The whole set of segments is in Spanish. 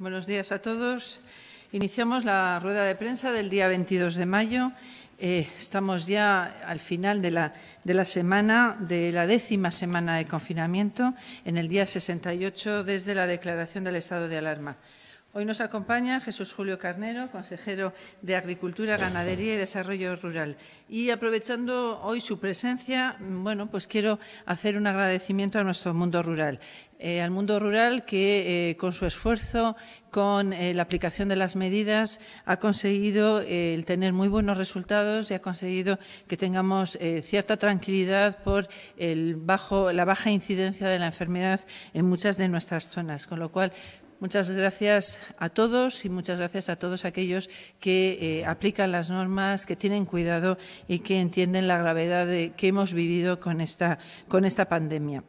Buenos días a todos. Iniciamos la rueda de prensa del día 22 de mayo. Eh, estamos ya al final de la, de la semana, de la décima semana de confinamiento, en el día 68 desde la declaración del estado de alarma. Hoy nos acompaña Jesús Julio Carnero, consejero de Agricultura, Ganadería y Desarrollo Rural. Y aprovechando hoy su presencia, bueno, pues quiero hacer un agradecimiento a nuestro mundo rural. Eh, al mundo rural que eh, con su esfuerzo, con eh, la aplicación de las medidas, ha conseguido tener muy buenos resultados y ha conseguido que tengamos cierta tranquilidad por el bajo, la baja incidencia de la enfermedad en muchas de nuestras zonas. Con lo cual, Muchas gracias a todos y muchas gracias a todos aquellos que eh, aplican las normas, que tienen cuidado y que entienden la gravedad de, que hemos vivido con esta, con esta pandemia.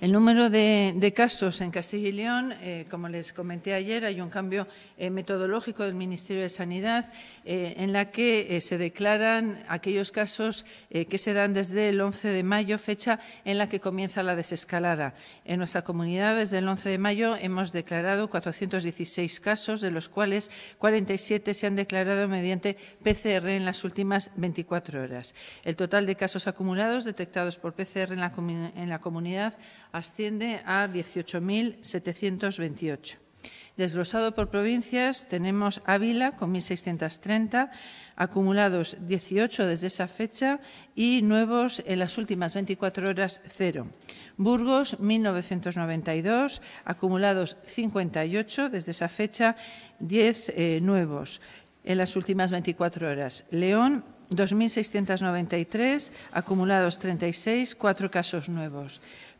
El número de, casos en Castilla y León, eh, como les comenté ayer, hay un cambio eh, metodológico del Ministerio de Sanidad eh, en la que se declaran aquellos casos que se dan desde el 11 de mayo, fecha en la que comienza la desescalada. En nuestra comunidad, desde el 11 de mayo, hemos declarado 416 casos, de los cuales 47 se han declarado mediante PCR en las últimas 24 horas. El total de casos acumulados detectados por PCR en la comunidad asciende a 18.728. Desglosado por provincias, tenemos Ávila con 1.630, acumulados 18 desde esa fecha y nuevos en las últimas 24 horas cero. Burgos, 1.992, acumulados 58 desde esa fecha, 10 eh, nuevos en las últimas 24 horas. León, 2.693, acumulados 36, cuatro casos nuevos.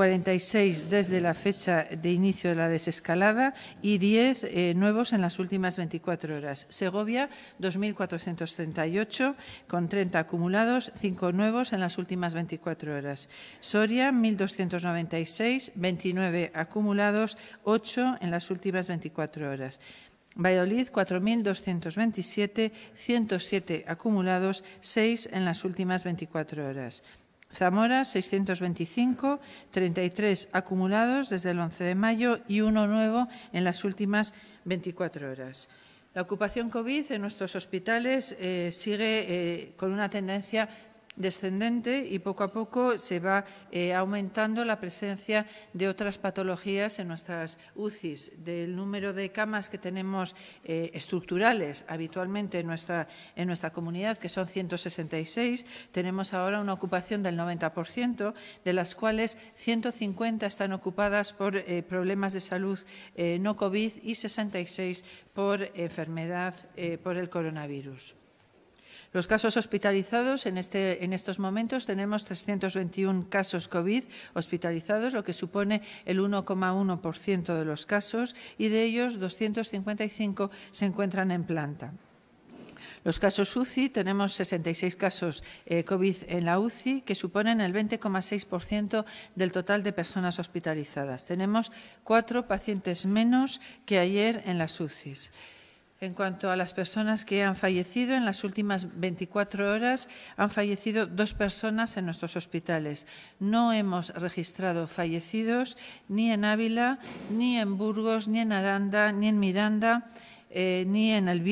46 desde la fecha de inicio de la desescalada y 10 eh, nuevos en las últimas 24 horas. Segovia, 2.438 con 30 acumulados, 5 nuevos en las últimas 24 horas. Soria, 1.296, 29 acumulados, 8 en las últimas 24 horas. Valladolid 4.227, 107 acumulados, 6 en las últimas 24 horas. Zamora 625, 33 acumulados desde el 11 de mayo y uno nuevo en las últimas 24 horas. La ocupación COVID en nuestros hospitales eh, sigue eh, con una tendencia descendente y poco a poco se va eh, aumentando la presencia de otras patologías en nuestras UCIs. Del número de camas que tenemos eh, estructurales habitualmente en nuestra, comunidad, que son 166, tenemos ahora una ocupación del 90%, de las cuales 150 están ocupadas por eh, problemas de salud no COVID y 66 por enfermedad por el coronavirus. Los casos hospitalizados en, este, estos momentos tenemos 321 casos COVID hospitalizados, lo que supone el 1,1% de los casos y de ellos 255 se encuentran en planta. Los casos UCI, tenemos 66 casos eh, COVID en la UCI, que suponen el 20,6% del total de personas hospitalizadas. Tenemos cuatro pacientes menos que ayer en las UCIs. En cuanto a las personas que han fallecido, en las últimas 24 horas han fallecido dos personas en nuestros hospitales. No hemos registrado fallecidos ni en Ávila, ni en Burgos, ni en Aranda, ni en Miranda, eh, ni en El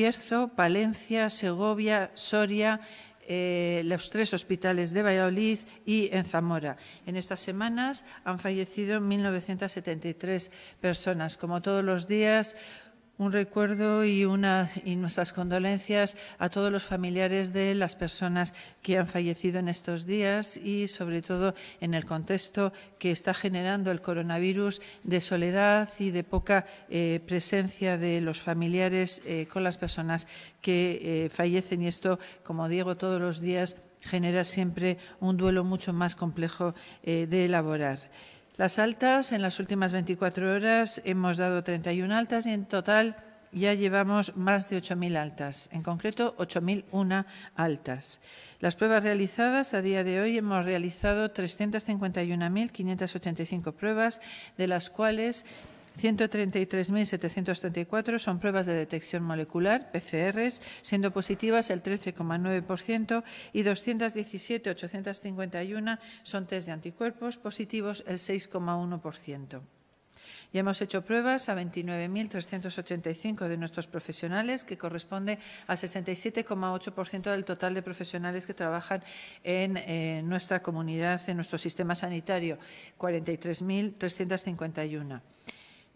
Palencia, Segovia, Soria, eh, los tres hospitales de Valladolid y en Zamora. En estas semanas han fallecido 1.973 personas. Como todos los días, un recuerdo y, nuestras condolencias a todos los familiares de las personas que han fallecido en estos días y sobre todo en el contexto que está generando el coronavirus de soledad y de poca eh, presencia de los familiares eh, con las personas que eh, fallecen. Y esto, como digo, todos los días genera siempre un duelo mucho más complejo de elaborar. Las altas, en las últimas 24 horas hemos dado 31 altas y en total ya llevamos más de 8.000 altas, en concreto 8.001 altas. Las pruebas realizadas a día de hoy hemos realizado 351.585 pruebas, de las cuales 133.734 son pruebas de detección molecular, PCRs, siendo positivas el 13,9% y 217.851 son test de anticuerpos, positivos el 6,1%. Y hemos hecho pruebas a 29.385 de nuestros profesionales, que corresponde al 67,8% del total de profesionales que trabajan en eh, nuestra comunidad, en nuestro sistema sanitario, 43.351.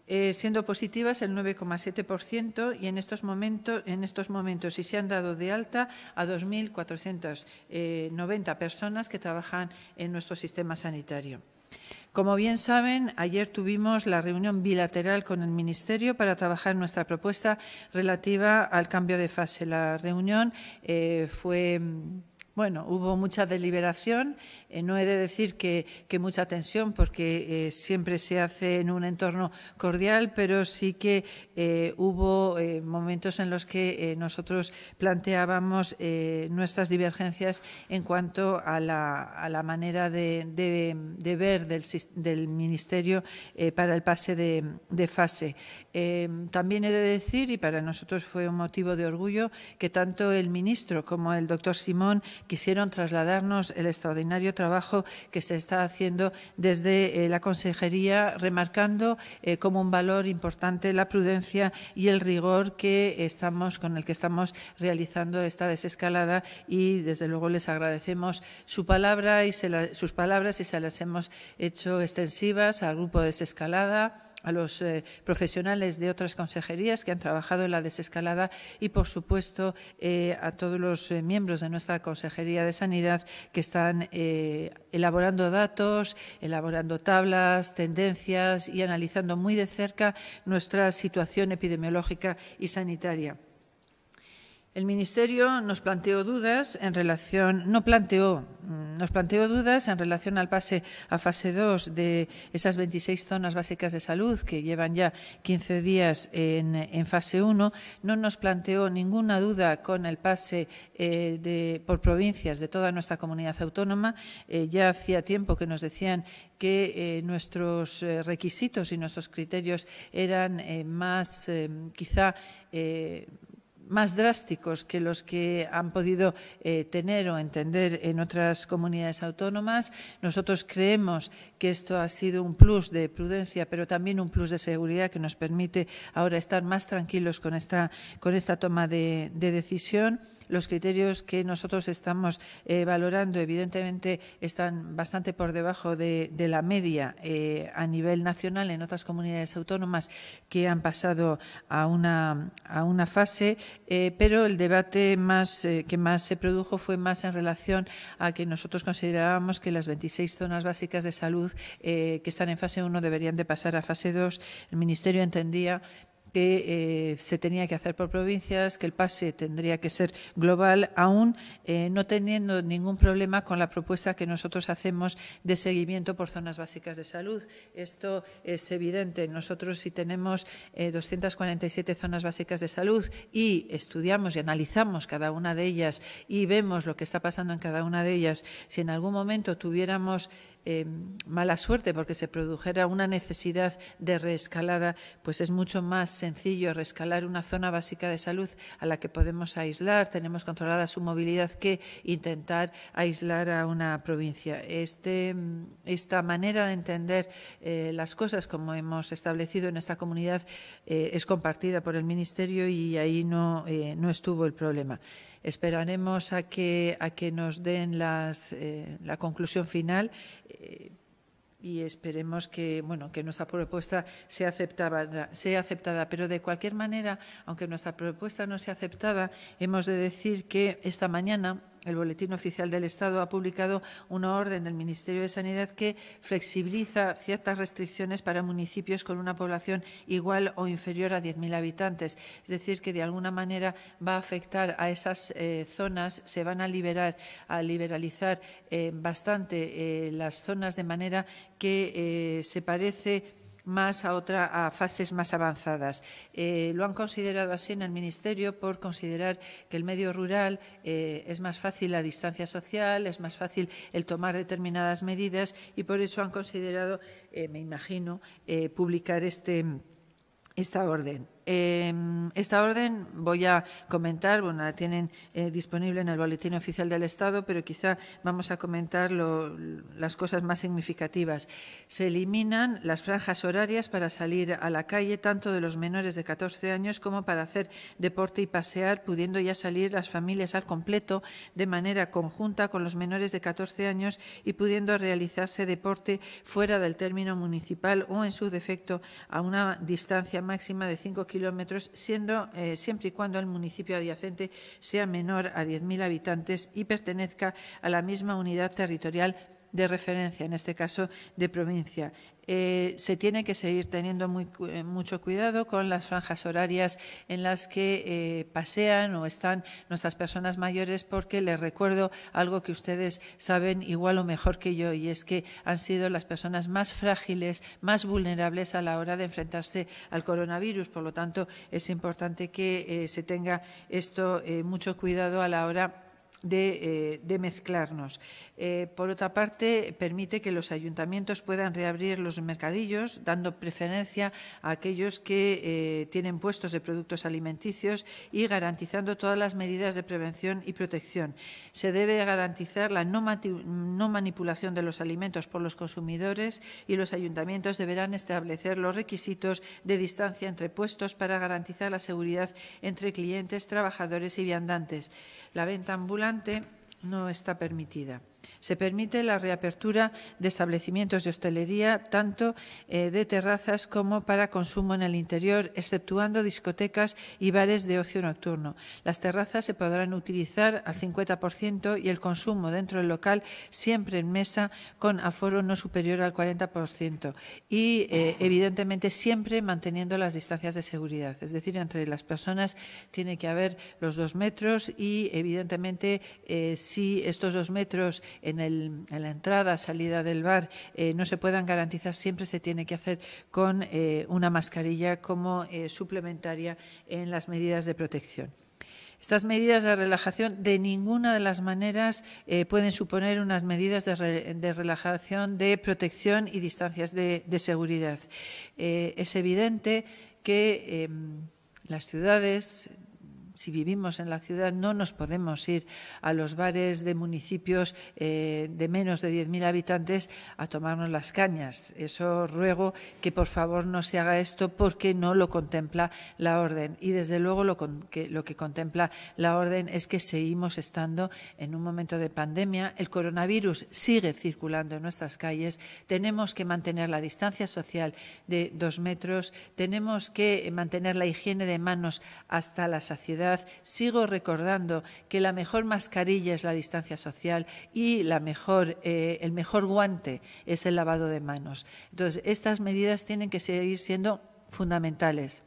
Eh, siendo positivas el 9,7% y en estos, momentos, en estos momentos y se han dado de alta a 2.490 personas que trabajan en nuestro sistema sanitario. Como bien saben, ayer tuvimos la reunión bilateral con el Ministerio para trabajar nuestra propuesta relativa al cambio de fase. La reunión eh, fue bueno, hubo mucha deliberación. Eh, no he de decir que, mucha tensión, porque eh, siempre se hace en un entorno cordial, pero sí que eh, hubo momentos en los que nosotros planteábamos nuestras divergencias en cuanto a la, manera de, ver del, Ministerio para el pase de, de fase. también he de decir, y para nosotros fue un motivo de orgullo, que tanto el ministro como el doctor Simón quisieron trasladarnos el extraordinario trabajo que se está haciendo desde eh, la Consejería, remarcando eh, como un valor importante la prudencia y el rigor con el que estamos realizando esta desescalada y, desde luego, les agradecemos su palabra y sus palabras y se las hemos hecho extensivas al grupo Desescalada a los eh, profesionales de otras consejerías que han trabajado en la desescalada y, por supuesto, eh, a todos los eh, miembros de nuestra Consejería de Sanidad que están elaborando datos, elaborando tablas, tendencias y analizando muy de cerca nuestra situación epidemiológica y sanitaria. El Ministerio nos planteó dudas en relación, no planteó, mm, nos planteó dudas en relación al pase a fase 2 de esas 26 zonas básicas de salud que llevan ya 15 días en, fase 1. No nos planteó ninguna duda con el pase eh, por provincias de toda nuestra comunidad autónoma. Eh, ya hacía tiempo que nos decían que eh, nuestros requisitos y nuestros criterios eran más, quizá, más drásticos que los que han podido eh, tener o entender en otras comunidades autónomas. Nosotros creemos que esto ha sido un plus de prudencia, pero también un plus de seguridad que nos permite ahora estar más tranquilos con esta, toma de decisión los criterios que nosotros estamos eh, valorando, evidentemente, están bastante por debajo de, la media eh, a nivel nacional en otras comunidades autónomas que han pasado a una, fase, eh, pero el debate más, que más se produjo fue más en relación a que nosotros considerábamos que las 26 zonas básicas de salud que están en fase 1 deberían de pasar a fase 2. El Ministerio entendía que eh, se tenía que hacer por provincias, que el pase tendría que ser global, aún eh, no teniendo ningún problema con la propuesta que nosotros hacemos de seguimiento por zonas básicas de salud. Esto es evidente. Nosotros si tenemos 247 eh, zonas básicas de salud y estudiamos y analizamos cada una de ellas y vemos lo que está pasando en cada una de ellas, si en algún momento tuviéramos Em, mala suerte porque se produjera una necesidad de reescalada, pues es mucho más sencillo reescalar una zona básica de salud a la que podemos aislar, tenemos controlada su movilidad, que intentar aislar a una provincia. Este, em, esta manera de entender eh, las cosas, como hemos establecido en esta comunidad, eh, es compartida por el Ministerio y ahí no, eh, no estuvo el problema. Esperaremos a que, a que nos den las, la conclusión final y esperemos que, bueno, que nuestra propuesta sea sea aceptada. Pero de cualquier manera, aunque nuestra propuesta no sea aceptada, hemos de decir que esta mañana el Boletín Oficial del Estado ha publicado una orden del Ministerio de Sanidad que flexibiliza ciertas restricciones para municipios con una población igual o inferior a 10.000 habitantes. Es decir, que de alguna manera va a afectar a esas eh, zonas, se van a liberar, a liberalizar eh, bastante eh, las zonas de manera que se parece más a, otra, a fases más avanzadas. Eh, lo han considerado así en el Ministerio por considerar que el medio rural eh, es más fácil la distancia social, es más fácil el tomar determinadas medidas y por eso han considerado, eh, me imagino, publicar este, esta orden. Em, esta orden voy a comentar, bueno, la tienen eh, disponible en el Boletín Oficial del Estado, pero quizá vamos a comentar las cosas más significativas. Se eliminan las franjas horarias para salir a la calle, tanto de los menores de 14 años como para hacer deporte y pasear, pudiendo ya salir las familias al completo de manera conjunta con los menores de 14 años y pudiendo realizarse deporte fuera del término municipal o, en su defecto, a una distancia máxima de 5 kilómetros kilómetros, siendo, eh, siempre y cuando el municipio adyacente sea menor a 10.000 habitantes y pertenezca a la misma unidad territorial de referencia, en este caso de provincia. Eh, se tiene que seguir teniendo eh, mucho cuidado con las franjas horarias en las que eh, pasean o están nuestras personas mayores, porque les recuerdo algo que ustedes saben igual o mejor que yo, y es que han sido las personas más frágiles, más vulnerables a la hora de enfrentarse al coronavirus. Por lo tanto, es importante que se tenga esto mucho cuidado a la hora eh, de, mezclarnos. Eh, por otra parte, permite que los ayuntamientos puedan reabrir los mercadillos, dando preferencia a aquellos que eh, tienen puestos de productos alimenticios y garantizando todas las medidas de prevención y protección. Se debe garantizar la no, no manipulación de los alimentos por los consumidores y los ayuntamientos deberán establecer los requisitos de distancia entre puestos para garantizar la seguridad entre clientes, trabajadores y viandantes. La venta ambulante no está permitida. Se permite la reapertura de establecimientos de hostelería, tanto eh, de terrazas como para consumo en el interior, exceptuando discotecas y bares de ocio nocturno. Las terrazas se podrán utilizar al 50% y el consumo dentro del local siempre en mesa con aforo no superior al 40% y eh, evidentemente siempre manteniendo las distancias de seguridad. Es decir, entre las personas tiene que haber los dos metros y evidentemente eh, si estos dos metros en, la entrada, salida del bar, eh, no se puedan garantizar, siempre se tiene que hacer con eh, una mascarilla como eh, suplementaria en las medidas de protección. Estas medidas de relajación de ninguna de las maneras pueden suponer unas medidas de, relajación de protección y distancias de, seguridad. es evidente que em, las ciudades, si vivimos en la ciudad, no nos podemos ir a los bares de municipios eh, de menos de 10.000 habitantes a tomarnos las cañas. Eso ruego que por favor no se haga esto porque no lo contempla la orden. Y desde luego lo que contempla la orden es que seguimos estando en un momento de pandemia. El coronavirus sigue circulando en nuestras calles. Tenemos que mantener la distancia social de dos metros. Tenemos que mantener la higiene de manos hasta la saciedad sigo recordando que la mejor mascarilla es la distancia social y eh, el mejor guante es el lavado de manos. Entonces, estas medidas tienen que seguir siendo fundamentales.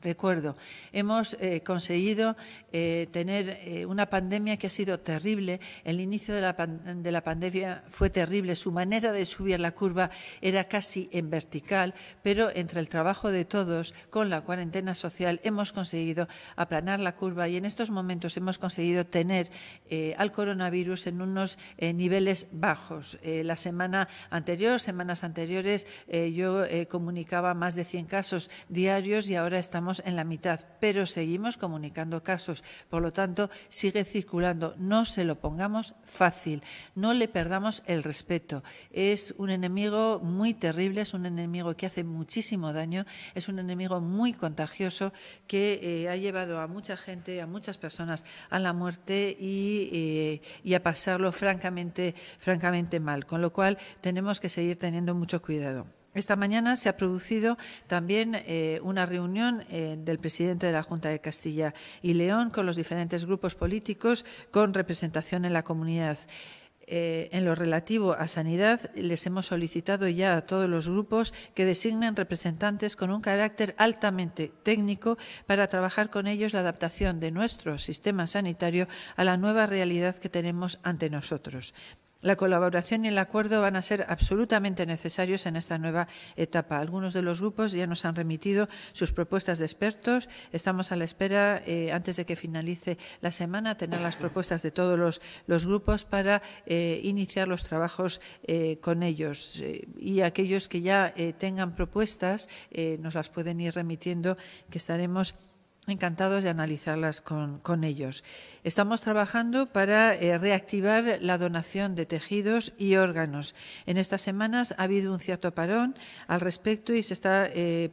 Recuerdo, hemos eh, conseguido eh, tener eh, una pandemia que ha sido terrible. El inicio de la, de la, pandemia fue terrible. Su manera de subir la curva era casi en vertical, pero entre el trabajo de todos con la cuarentena social hemos conseguido aplanar la curva y en estos momentos hemos conseguido tener al coronavirus en unos niveles bajos. la semana anterior, semanas anteriores, yo comunicaba más de 100 casos diarios y ahora estamos en la mitad, pero seguimos comunicando casos. Por lo tanto, sigue circulando. No se lo pongamos fácil, no le perdamos el respeto. Es un enemigo muy terrible, es un enemigo que hace muchísimo daño, es un enemigo muy contagioso que eh, ha llevado a mucha gente, a muchas personas a la muerte y, eh, y a pasarlo francamente, francamente mal. Con lo cual, tenemos que seguir teniendo mucho cuidado. Esta mañana se ha producido también eh, una reunión eh, del presidente de la Junta de Castilla y León con los diferentes grupos políticos con representación en la comunidad. Eh, en lo relativo a sanidad, les hemos solicitado ya a todos los grupos que designen representantes con un carácter altamente técnico para trabajar con ellos la adaptación de nuestro sistema sanitario a la nueva realidad que tenemos ante nosotros. La colaboración y el acuerdo van a ser absolutamente necesarios en esta nueva etapa. Algunos de los grupos ya nos han remitido sus propuestas de expertos. Estamos a la espera, eh, antes de que finalice la semana, tener las propuestas de todos los, grupos para eh, iniciar los trabajos eh, con ellos. y aquellos que ya tengan propuestas nos las pueden ir remitiendo, que estaremos encantados de analizarlas con, ellos. Estamos trabajando para eh, reactivar la donación de tejidos y órganos. En estas semanas ha habido un cierto parón al respecto y, eh,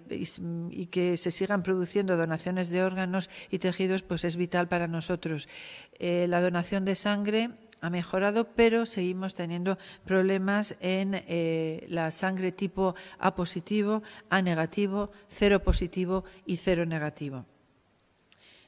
y, que se sigan produciendo donaciones de órganos y tejidos pues es vital para nosotros. Eh, la donación de sangre ha mejorado, pero seguimos teniendo problemas en la sangre tipo A positivo, A negativo, cero positivo y cero negativo.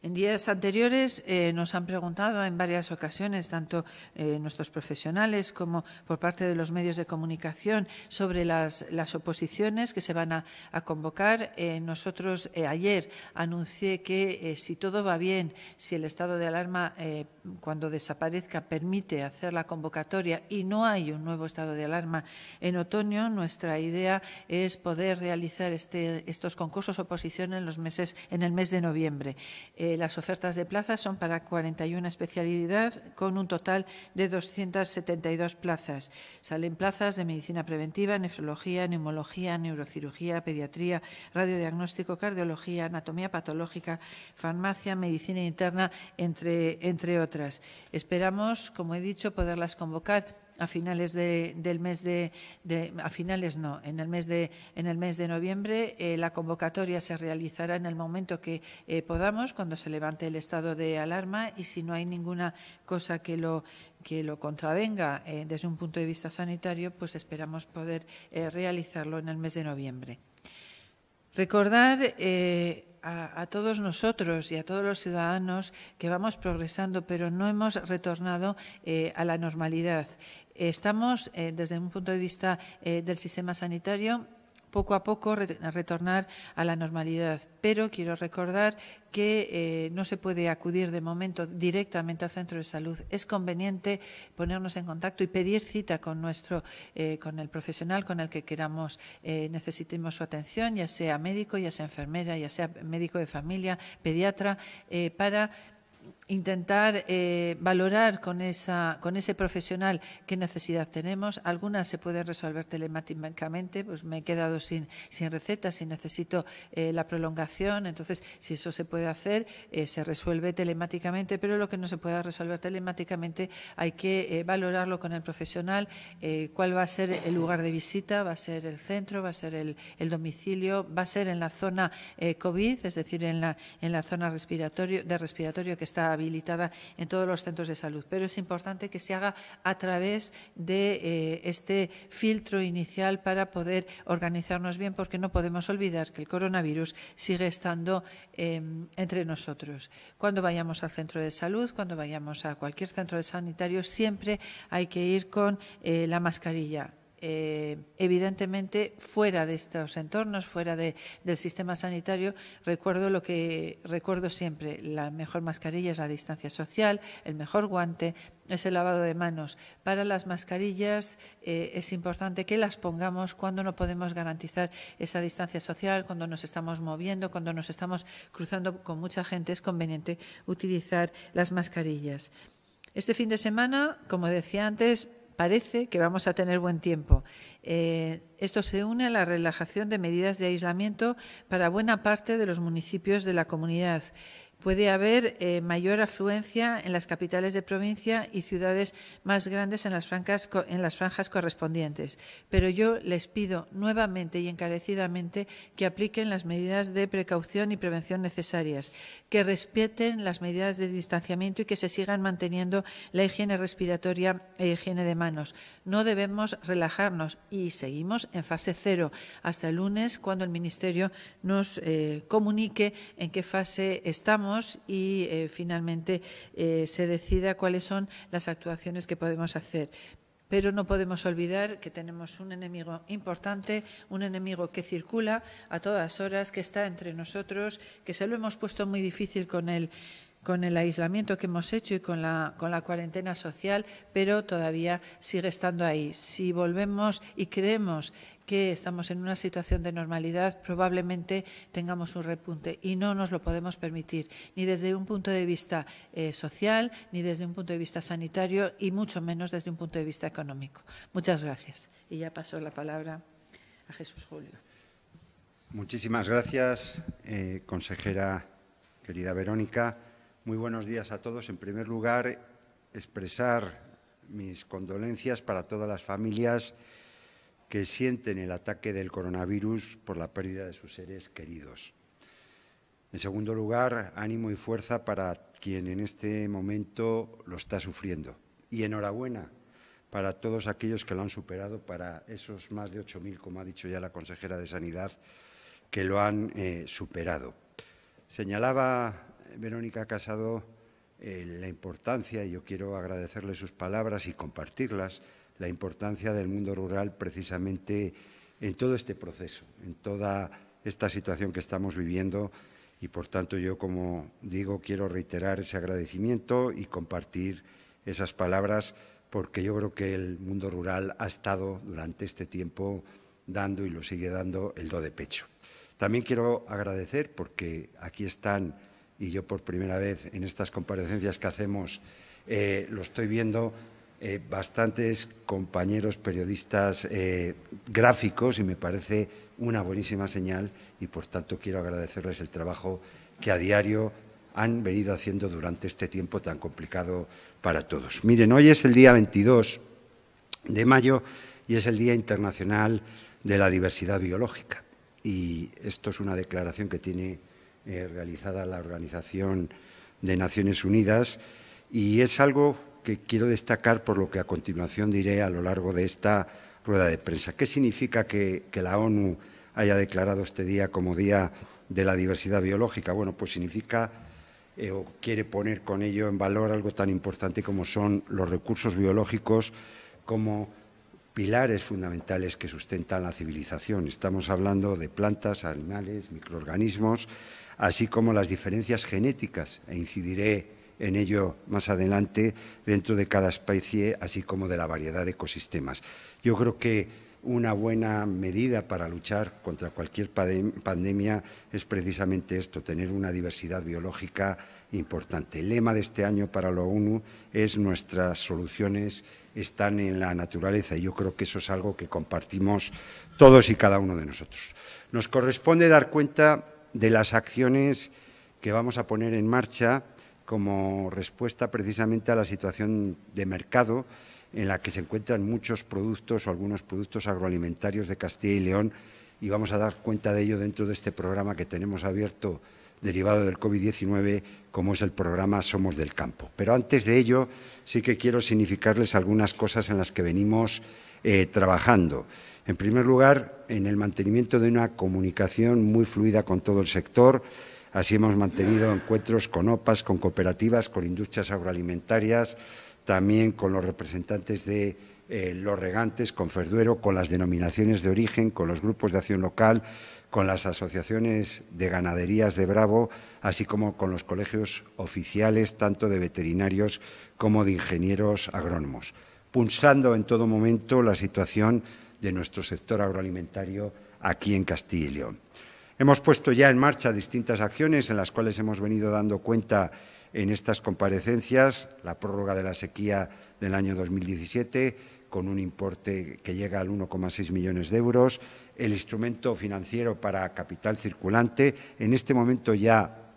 En días anteriores eh, nos han preguntado en varias ocasiones, tanto eh, nuestros profesionales como por parte de los medios de comunicación, sobre las, oposiciones que se van a, convocar. Eh, nosotros ayer anuncié que si todo va bien, si el estado de alarma cuando desaparezca permite hacer la convocatoria y no hay un nuevo estado de alarma en otoño, nuestra idea es poder realizar este, estos concursos oposición en los meses, en el mes de noviembre las ofertas de plazas son para 41 especialidades con un total de 272 plazas. Salen plazas de medicina preventiva, nefrología, neumología, neurocirugía, pediatría, radiodiagnóstico, cardiología, anatomía patológica, farmacia, medicina interna, entre, entre otras. Esperamos, como he dicho, poderlas convocar a finales de, del mes de, a finales no, en el mes de en el mes de noviembre eh, la convocatoria se realizará en el momento que eh, podamos cuando se levante el estado de alarma y si no hay ninguna cosa que lo que lo contravenga eh, desde un punto de vista sanitario, pues esperamos poder realizarlo en el mes de noviembre. Recordar a, todos nosotros y a todos los ciudadanos que vamos progresando, pero no hemos retornado eh, a la normalidad. Estamos, eh, desde un punto de vista eh, del sistema sanitario, poco a poco retornar a la normalidad. Pero quiero recordar que eh, no se puede acudir de momento directamente al centro de salud. Es conveniente ponernos en contacto y pedir cita con nuestro, eh, con el profesional con el que queramos, eh, necesitemos su atención, ya sea médico, ya sea enfermera, ya sea médico de familia, pediatra, para intentar eh, valorar con, esa, con ese profesional qué necesidad tenemos. Algunas se pueden resolver telemáticamente, pues me he quedado sin, sin receta, si necesito eh, la prolongación, entonces si eso se puede hacer, eh, se resuelve telemáticamente, pero lo que no se pueda resolver telemáticamente hay que valorarlo con el profesional, cuál va a ser el lugar de visita, va a ser el centro, va a ser el, domicilio, va a ser en la zona COVID, es decir, en la, en la zona respiratorio, de respiratorio que está habilitada en todos los centros de salud, pero es importante que se haga a través de eh, este filtro inicial para poder organizarnos bien, porque no podemos olvidar que el coronavirus sigue estando em, entre nosotros. Cuando vayamos al centro de salud, cuando vayamos a cualquier centro sanitario, siempre hay que ir con eh, la mascarilla eh, evidentemente fuera de estos entornos, fuera del sistema sanitario, recuerdo lo que recuerdo siempre, la mejor mascarilla es la distancia social, el mejor guante es el lavado de manos. Para las mascarillas eh, es importante que las pongamos cuando no podemos garantizar esa distancia social, cuando nos estamos moviendo, cuando nos estamos cruzando con mucha gente, es conveniente utilizar las mascarillas. Este fin de semana, como decía antes, parece que vamos a tener buen tiempo. Eh, esto se une a la relajación de medidas de aislamiento para buena parte de los municipios de la comunidad puede haber eh, mayor afluencia en las capitales de provincia y ciudades más grandes en las, francas, en las franjas correspondientes. Pero yo les pido nuevamente y encarecidamente que apliquen las medidas de precaución y prevención necesarias, que respeten las medidas de distanciamiento y que se sigan manteniendo la higiene respiratoria e higiene de manos. No debemos relajarnos y seguimos en fase cero hasta el lunes cuando el Ministerio nos eh, comunique en qué fase estamos y eh, finalmente eh, se decida cuáles son las actuaciones que podemos hacer. Pero no podemos olvidar que tenemos un enemigo importante, un enemigo que circula a todas horas, que está entre nosotros, que se lo hemos puesto muy difícil con el, con el aislamiento que hemos hecho y con la, con la cuarentena social, pero todavía sigue estando ahí. Si volvemos y creemos que estamos en una situación de normalidad, probablemente tengamos un repunte y no nos lo podemos permitir, ni desde un punto de vista eh, social, ni desde un punto de vista sanitario y mucho menos desde un punto de vista económico. Muchas gracias. Y ya paso la palabra a Jesús Julio. Muchísimas gracias, eh, consejera querida Verónica. Muy buenos días a todos. En primer lugar, expresar mis condolencias para todas las familias que sienten el ataque del coronavirus por la pérdida de sus seres queridos. En segundo lugar, ánimo y fuerza para quien en este momento lo está sufriendo. Y enhorabuena para todos aquellos que lo han superado, para esos más de 8.000, como ha dicho ya la consejera de Sanidad, que lo han eh, superado. Señalaba Verónica Casado eh, la importancia, y yo quiero agradecerle sus palabras y compartirlas, la importancia del mundo rural precisamente en todo este proceso, en toda esta situación que estamos viviendo y por tanto yo, como digo, quiero reiterar ese agradecimiento y compartir esas palabras porque yo creo que el mundo rural ha estado durante este tiempo dando y lo sigue dando el do de pecho. También quiero agradecer porque aquí están, y yo por primera vez en estas comparecencias que hacemos eh, lo estoy viendo, eh, bastantes compañeros periodistas eh, gráficos y me parece una buenísima señal y por tanto quiero agradecerles el trabajo que a diario han venido haciendo durante este tiempo tan complicado para todos. Miren, hoy es el día 22 de mayo y es el Día Internacional de la Diversidad Biológica y esto es una declaración que tiene eh, realizada la Organización de Naciones Unidas y es algo que quiero destacar por lo que a continuación diré a lo largo de esta rueda de prensa. ¿Qué significa que, la ONU haya declarado este día como Día de la Diversidad Biológica? Bueno, pues significa eh, o quiere poner con ello en valor algo tan importante como son los recursos biológicos como pilares fundamentales que sustentan la civilización. Estamos hablando de plantas, animales, microorganismos, así como las diferencias genéticas, e incidiré en ello más adelante dentro de cada especie, así como de la variedad de ecosistemas. Yo creo que una buena medida para luchar contra cualquier pandemia es precisamente esto, tener una diversidad biológica importante. El lema de este año para la ONU es nuestras soluciones están en la naturaleza y yo creo que eso es algo que compartimos todos y cada uno de nosotros. Nos corresponde dar cuenta de las acciones que vamos a poner en marcha como respuesta precisamente a la situación de mercado en la que se encuentran muchos productos o algunos productos agroalimentarios de Castilla y León y vamos a dar cuenta de ello dentro de este programa que tenemos abierto derivado del COVID-19, como es el programa Somos del Campo. Pero antes de ello, sí que quiero significarles algunas cosas en las que venimos eh, trabajando. En primer lugar, en el mantenimiento de una comunicación muy fluida con todo el sector, Así hemos mantenido encuentros con OPAs, con cooperativas, con industrias agroalimentarias, también con los representantes de eh, los regantes, con Ferduero, con las denominaciones de origen, con los grupos de acción local, con las asociaciones de ganaderías de Bravo, así como con los colegios oficiales, tanto de veterinarios como de ingenieros agrónomos, pulsando en todo momento la situación de nuestro sector agroalimentario aquí en Castilla y León. Hemos puesto ya en marcha distintas acciones en las cuales hemos venido dando cuenta en estas comparecencias, la prórroga de la sequía del año 2017 con un importe que llega al 1,6 millones de euros, el instrumento financiero para capital circulante. En este momento ya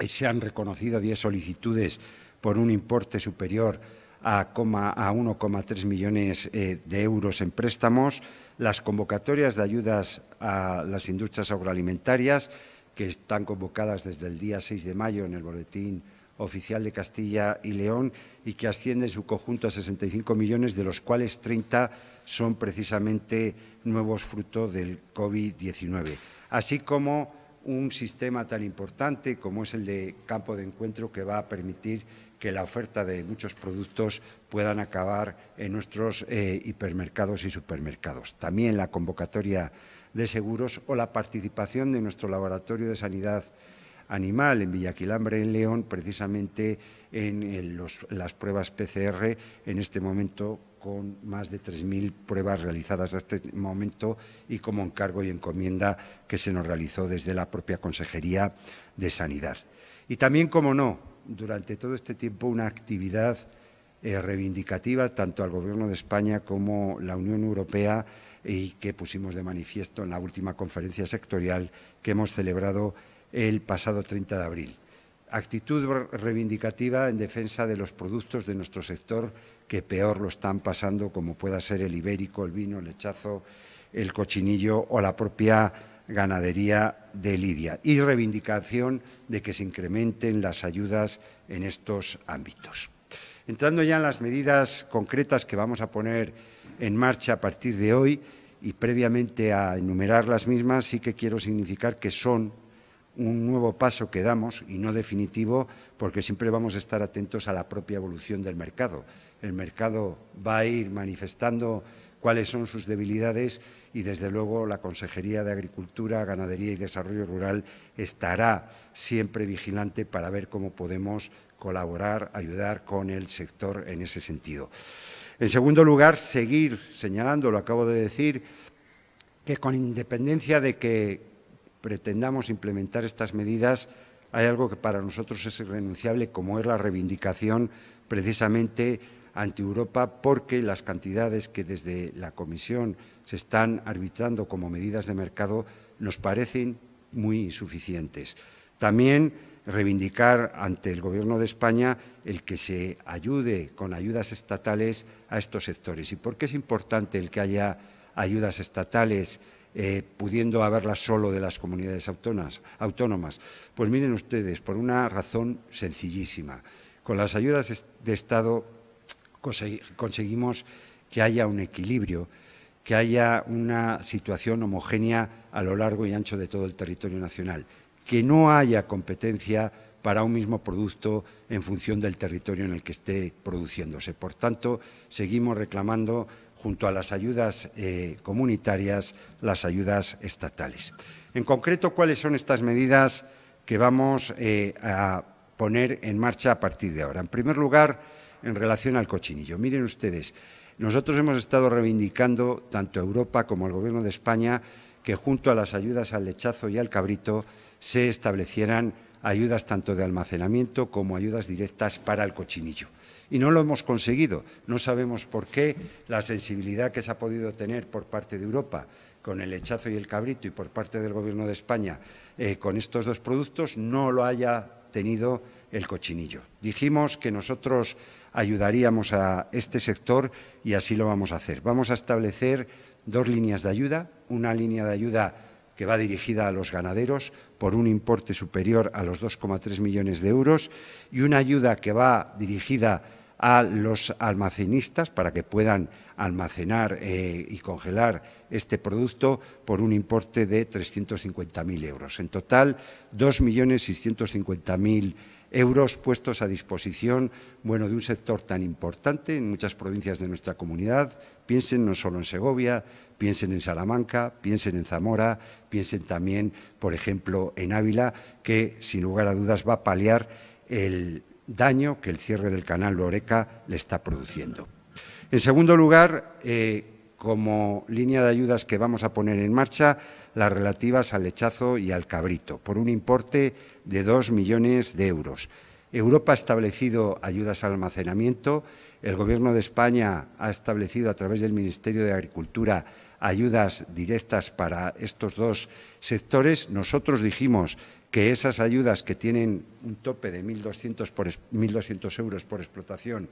se han reconocido 10 solicitudes por un importe superior a, 1,3 millones eh, de euros en préstamos, las convocatorias de ayudas a las industrias agroalimentarias, que están convocadas desde el día 6 de mayo en el Boletín Oficial de Castilla y León y que asciende en su conjunto a 65 millones, de los cuales 30 son precisamente nuevos frutos del COVID-19, así como un sistema tan importante como es el de campo de encuentro que va a permitir que la oferta de muchos productos puedan acabar en nuestros eh, hipermercados y supermercados. También la convocatoria de seguros o la participación de nuestro laboratorio de sanidad animal en Villaquilambre, en León, precisamente en, las pruebas PCR, en este momento con más de 3.000 pruebas realizadas hasta este momento y como encargo y encomienda que se nos realizó desde la propia Consejería de Sanidad. Y también, como no, durante todo este tiempo una actividad eh, reivindicativa tanto al Gobierno de España como la Unión Europea y que pusimos de manifiesto en la última conferencia sectorial que hemos celebrado el pasado 30 de abril. Actitud reivindicativa en defensa de los productos de nuestro sector que peor lo están pasando, como pueda ser el ibérico, el vino, el lechazo, el cochinillo o la propia ganadería de Lidia y reivindicación de que se incrementen las ayudas en estos ámbitos. Entrando ya en las medidas concretas que vamos a poner en marcha a partir de hoy y previamente a enumerar las mismas, sí que quiero significar que son un nuevo paso que damos y no definitivo, porque siempre vamos a estar atentos a la propia evolución del mercado. El mercado va a ir manifestando cuáles son sus debilidades y, desde luego, la Consejería de Agricultura, Ganadería y Desarrollo Rural estará siempre vigilante para ver cómo podemos colaborar, ayudar con el sector en ese sentido. En segundo lugar, seguir señalando, lo acabo de decir, que con independencia de que pretendamos implementar estas medidas, hay algo que para nosotros es irrenunciable, como es la reivindicación precisamente ante Europa porque las cantidades que desde la Comisión se están arbitrando como medidas de mercado nos parecen muy insuficientes. También reivindicar ante el Gobierno de España el que se ayude con ayudas estatales a estos sectores. ¿Y por qué es importante el que haya ayudas estatales? Eh, pudiendo haberlas solo de las comunidades autónomas. Pues miren ustedes, por una razón sencillísima. Con las ayudas de Estado conseguimos que haya un equilibrio, que haya una situación homogénea a lo largo y ancho de todo el territorio nacional, que no haya competencia para un mismo producto en función del territorio en el que esté produciéndose. Por tanto, seguimos reclamando, junto a las ayudas eh, comunitarias, las ayudas estatales. En concreto, ¿cuáles son estas medidas que vamos eh, a poner en marcha a partir de ahora? En primer lugar, en relación al cochinillo. Miren ustedes, nosotros hemos estado reivindicando, tanto Europa como el Gobierno de España, que junto a las ayudas al lechazo y al cabrito se establecieran ayudas tanto de almacenamiento como ayudas directas para el cochinillo. Y no lo hemos conseguido. No sabemos por qué la sensibilidad que se ha podido tener por parte de Europa con el lechazo y el cabrito y por parte del Gobierno de España eh, con estos dos productos no lo haya tenido el cochinillo. Dijimos que nosotros ayudaríamos a este sector y así lo vamos a hacer. Vamos a establecer dos líneas de ayuda, una línea de ayuda que va dirigida a los ganaderos por un importe superior a los 2,3 millones de euros y una ayuda que va dirigida a los almacenistas para que puedan almacenar eh, y congelar este producto por un importe de 350.000 euros. En total, 2.650.000 euros euros puestos a disposición bueno, de un sector tan importante en muchas provincias de nuestra comunidad. Piensen no solo en Segovia, piensen en Salamanca, piensen en Zamora, piensen también, por ejemplo, en Ávila, que sin lugar a dudas va a paliar el daño que el cierre del canal Loreca le está produciendo. En segundo lugar, eh, como línea de ayudas que vamos a poner en marcha las relativas al lechazo y al cabrito, por un importe de dos millones de euros. Europa ha establecido ayudas al almacenamiento, el Gobierno de España ha establecido a través del Ministerio de Agricultura ayudas directas para estos dos sectores. Nosotros dijimos que esas ayudas que tienen un tope de 1.200 euros por explotación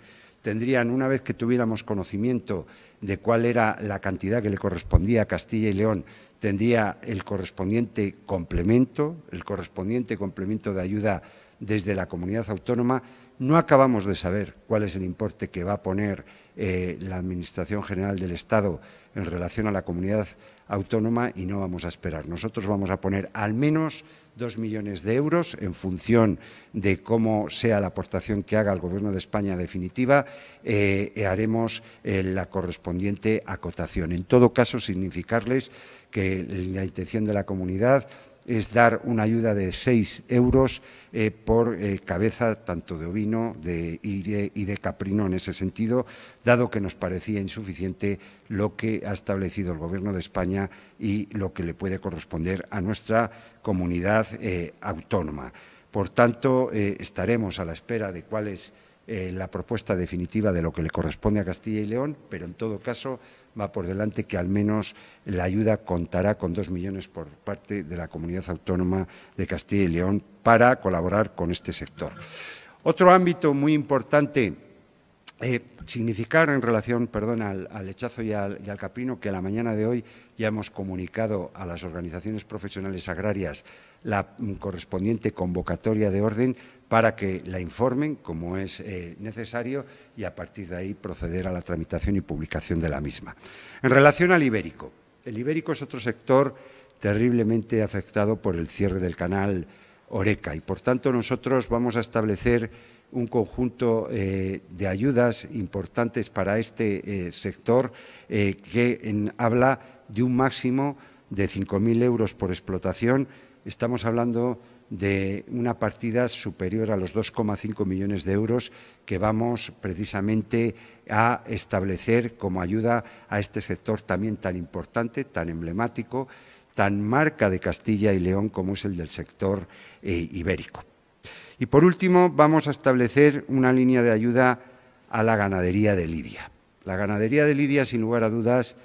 tendrían, una vez que tuviéramos conocimiento de cuál era la cantidad que le correspondía a Castilla y León, tendría el correspondiente complemento, el correspondiente complemento de ayuda desde la comunidad autónoma. No acabamos de saber cuál es el importe que va a poner eh, la Administración General del Estado en relación a la comunidad autónoma y no vamos a esperar. Nosotros vamos a poner al menos dos millones de euros en función de cómo sea la aportación que haga el Gobierno de España definitiva, eh, eh haremos eh, la correspondiente acotación. En todo caso, significarles que la intención de la comunidad es dar una ayuda de seis euros eh, por eh, cabeza, tanto de ovino de, y, de, y, de, caprino en ese sentido, dado que nos parecía insuficiente lo que ha establecido el Gobierno de España y lo que le puede corresponder a nuestra comunidad eh, autónoma. Por tanto, estaremos a la espera de cuáles eh, la propuesta definitiva de lo que le corresponde a Castilla y León, pero en todo caso va por delante que al menos la ayuda contará con dos millones por parte de la comunidad autónoma de Castilla y León para colaborar con este sector. Otro ámbito muy importante eh, significar en relación perdón, al, hechazo y al, caprino que a la mañana de hoy ya hemos comunicado a las organizaciones profesionales agrarias la mm, correspondiente convocatoria de orden para que la informen como es eh, necesario y a partir de ahí proceder a la tramitación y publicación de la misma. En relación al ibérico, el ibérico es otro sector terriblemente afectado por el cierre del canal Oreca y por tanto nosotros vamos a establecer un conjunto eh, de ayudas importantes para este eh, sector eh, que habla de un máximo de 5.000 euros por explotación. Estamos hablando de una partida superior a los 2,5 millones de euros que vamos precisamente a establecer como ayuda a este sector también tan importante, tan emblemático, tan marca de Castilla y León como es el del sector ibérico. Y por último, vamos a establecer una línea de ayuda a la ganadería de Lidia. La ganadería de Lidia, sin lugar a dudas,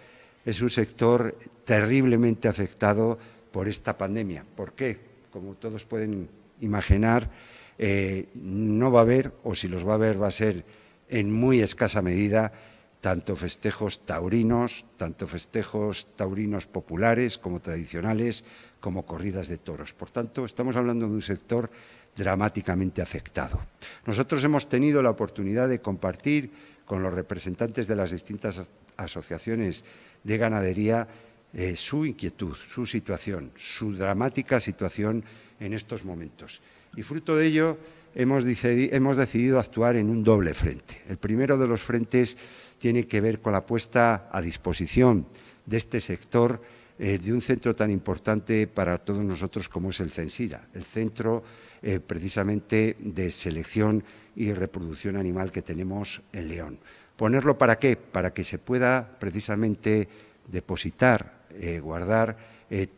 es un sector terriblemente afectado por esta pandemia. ¿Por qué? Como todos pueden imaginar, eh, no va a haber, o si los va a haber, va a ser en muy escasa medida, tanto festejos taurinos, tanto festejos taurinos populares como tradicionales, como corridas de toros. Por tanto, estamos hablando de un sector dramáticamente afectado. Nosotros hemos tenido la oportunidad de compartir con los representantes de las distintas asociaciones de ganadería eh, su inquietud, su situación, su dramática situación en estos momentos. Y fruto de ello hemos, hemos decidido actuar en un doble frente. El primero de los frentes tiene que ver con la puesta a disposición de este sector eh, de un centro tan importante para todos nosotros como es el CENSIRA, el centro eh, precisamente de selección y reproducción animal que tenemos en León. ¿Ponerlo para qué? Para que se pueda precisamente depositar, eh, guardar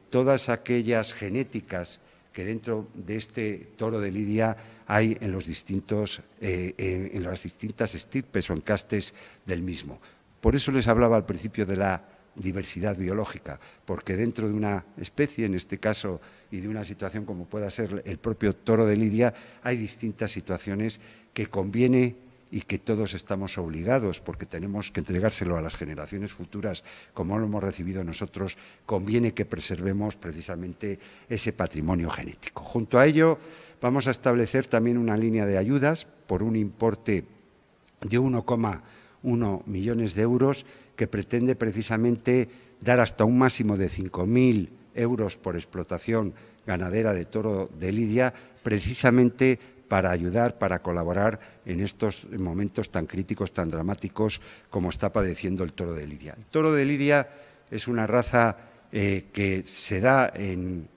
todas aquellas genéticas que dentro de este toro de Lidia hay en, los distintos, las distintas estirpes o encastes del mismo. Por eso les hablaba al principio de la diversidad biológica, porque dentro de una especie, en este caso, y de una situación como pueda ser el propio toro de Lidia, hay distintas situaciones que conviene y que todos estamos obligados, porque tenemos que entregárselo a las generaciones futuras, como lo hemos recibido nosotros, conviene que preservemos precisamente ese patrimonio genético. Junto a ello, vamos a establecer también una línea de ayudas por un importe de 1,1 millones de euros que pretende precisamente dar hasta un máximo de 5.000 euros por explotación ganadera de toro de lidia, precisamente para ayudar, para colaborar en estos momentos tan críticos, tan dramáticos como está padeciendo el toro de lidia. El toro de lidia es una raza eh, que se da en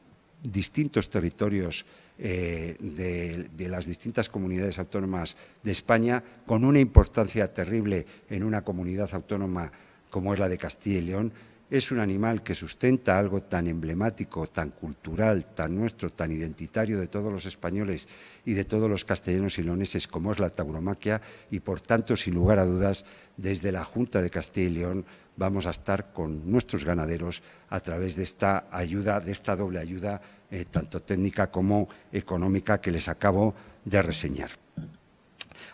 distintos territorios eh, de, de, las distintas comunidades autónomas de España, con una importancia terrible en una comunidad autónoma como es la de Castilla y León, es un animal que sustenta algo tan emblemático, tan cultural, tan nuestro, tan identitario de todos los españoles y de todos los castellanos y leoneses como es la tauromaquia y por tanto, sin lugar a dudas, desde la Junta de Castilla y León vamos a estar con nuestros ganaderos a través de esta ayuda, de esta doble ayuda, eh, tanto técnica como económica, que les acabo de reseñar.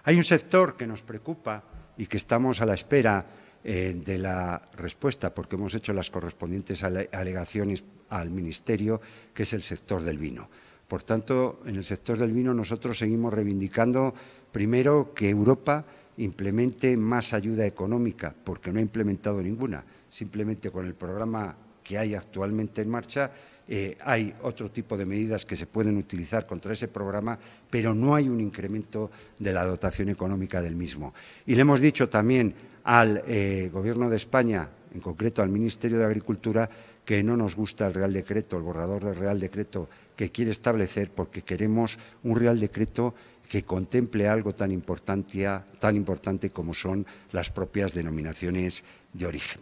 Hay un sector que nos preocupa y que estamos a la espera eh, de la respuesta, porque hemos hecho las correspondientes alegaciones al Ministerio, que es el sector del vino. Por tanto, en el sector del vino nosotros seguimos reivindicando, primero, que Europa implemente más ayuda económica, porque no ha implementado ninguna. Simplemente con el programa que hay actualmente en marcha, eh, hay otro tipo de medidas que se pueden utilizar contra ese programa, pero no hay un incremento de la dotación económica del mismo. Y le hemos dicho también al eh, Gobierno de España, en concreto al Ministerio de Agricultura, que no nos gusta el Real Decreto, el borrador del Real Decreto que quiere establecer, porque queremos un Real Decreto que contemple algo tan importante, como son las propias denominaciones de origen.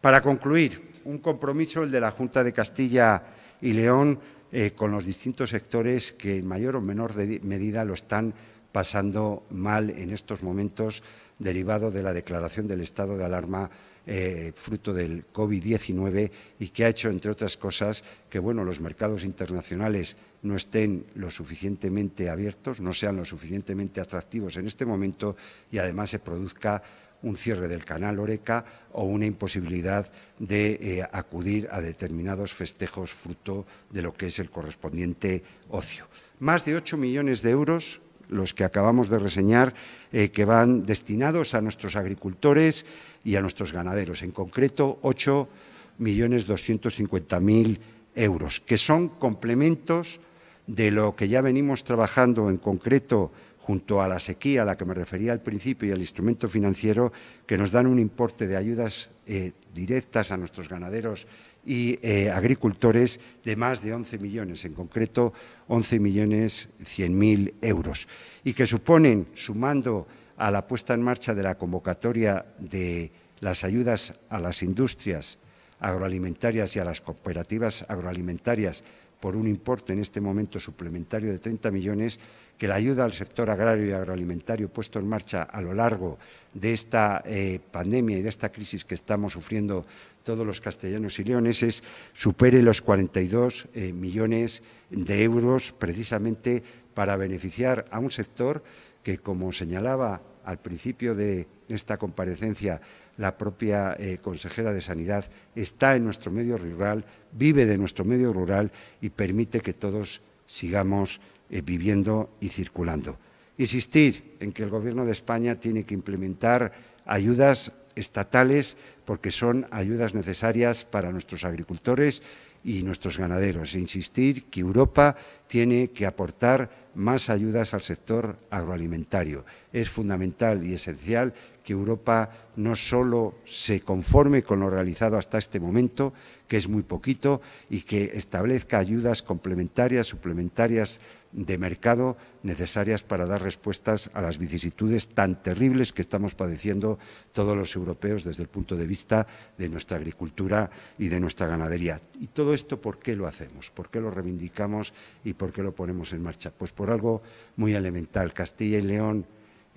Para concluir, un compromiso, el de la Junta de Castilla y León, eh, con los distintos sectores que en mayor o menor medida lo están pasando mal en estos momentos derivado de la declaración del estado de alarma eh, fruto del COVID-19 y que ha hecho, entre otras cosas, que bueno, los mercados internacionales no estén lo suficientemente abiertos, no sean lo suficientemente atractivos en este momento y además se produzca un cierre del canal Oreca o una imposibilidad de eh, acudir a determinados festejos fruto de lo que es el correspondiente ocio. Más de 8 millones de euros los que acabamos de reseñar, eh, que van destinados a nuestros agricultores y a nuestros ganaderos, en concreto 8.250.000 euros, que son complementos de lo que ya venimos trabajando en concreto junto a la sequía a la que me refería al principio y al instrumento financiero, que nos dan un importe de ayudas eh, directas a nuestros ganaderos y eh, agricultores de más de 11 millones, en concreto 11 millones 100 mil euros, y que suponen, sumando a la puesta en marcha de la convocatoria de las ayudas a las industrias agroalimentarias y a las cooperativas agroalimentarias por un importe en este momento suplementario de 30 millones, que la ayuda al sector agrario y agroalimentario puesto en marcha a lo largo de esta eh, pandemia y de esta crisis que estamos sufriendo todos los castellanos y leoneses, supere los 42 eh, millones de euros precisamente para beneficiar a un sector que, como señalaba al principio de esta comparecencia la propia eh, consejera de Sanidad, está en nuestro medio rural, vive de nuestro medio rural y permite que todos sigamos eh, viviendo y circulando. Insistir en que el Gobierno de España tiene que implementar ayudas estatales porque son ayudas necesarias para nuestros agricultores y nuestros ganaderos. E insistir que Europa tiene que aportar más ayudas al sector agroalimentario. Es fundamental y esencial que Europa no solo se conforme con lo realizado hasta este momento, que es muy poquito, y que establezca ayudas complementarias, suplementarias de mercado necesarias para dar respuestas a las vicisitudes tan terribles que estamos padeciendo todos los europeos desde el punto de vista de nuestra agricultura y de nuestra ganadería. ¿Y todo esto por qué lo hacemos? ¿Por qué lo reivindicamos y por qué lo ponemos en marcha? Pues por algo muy elemental. Castilla y León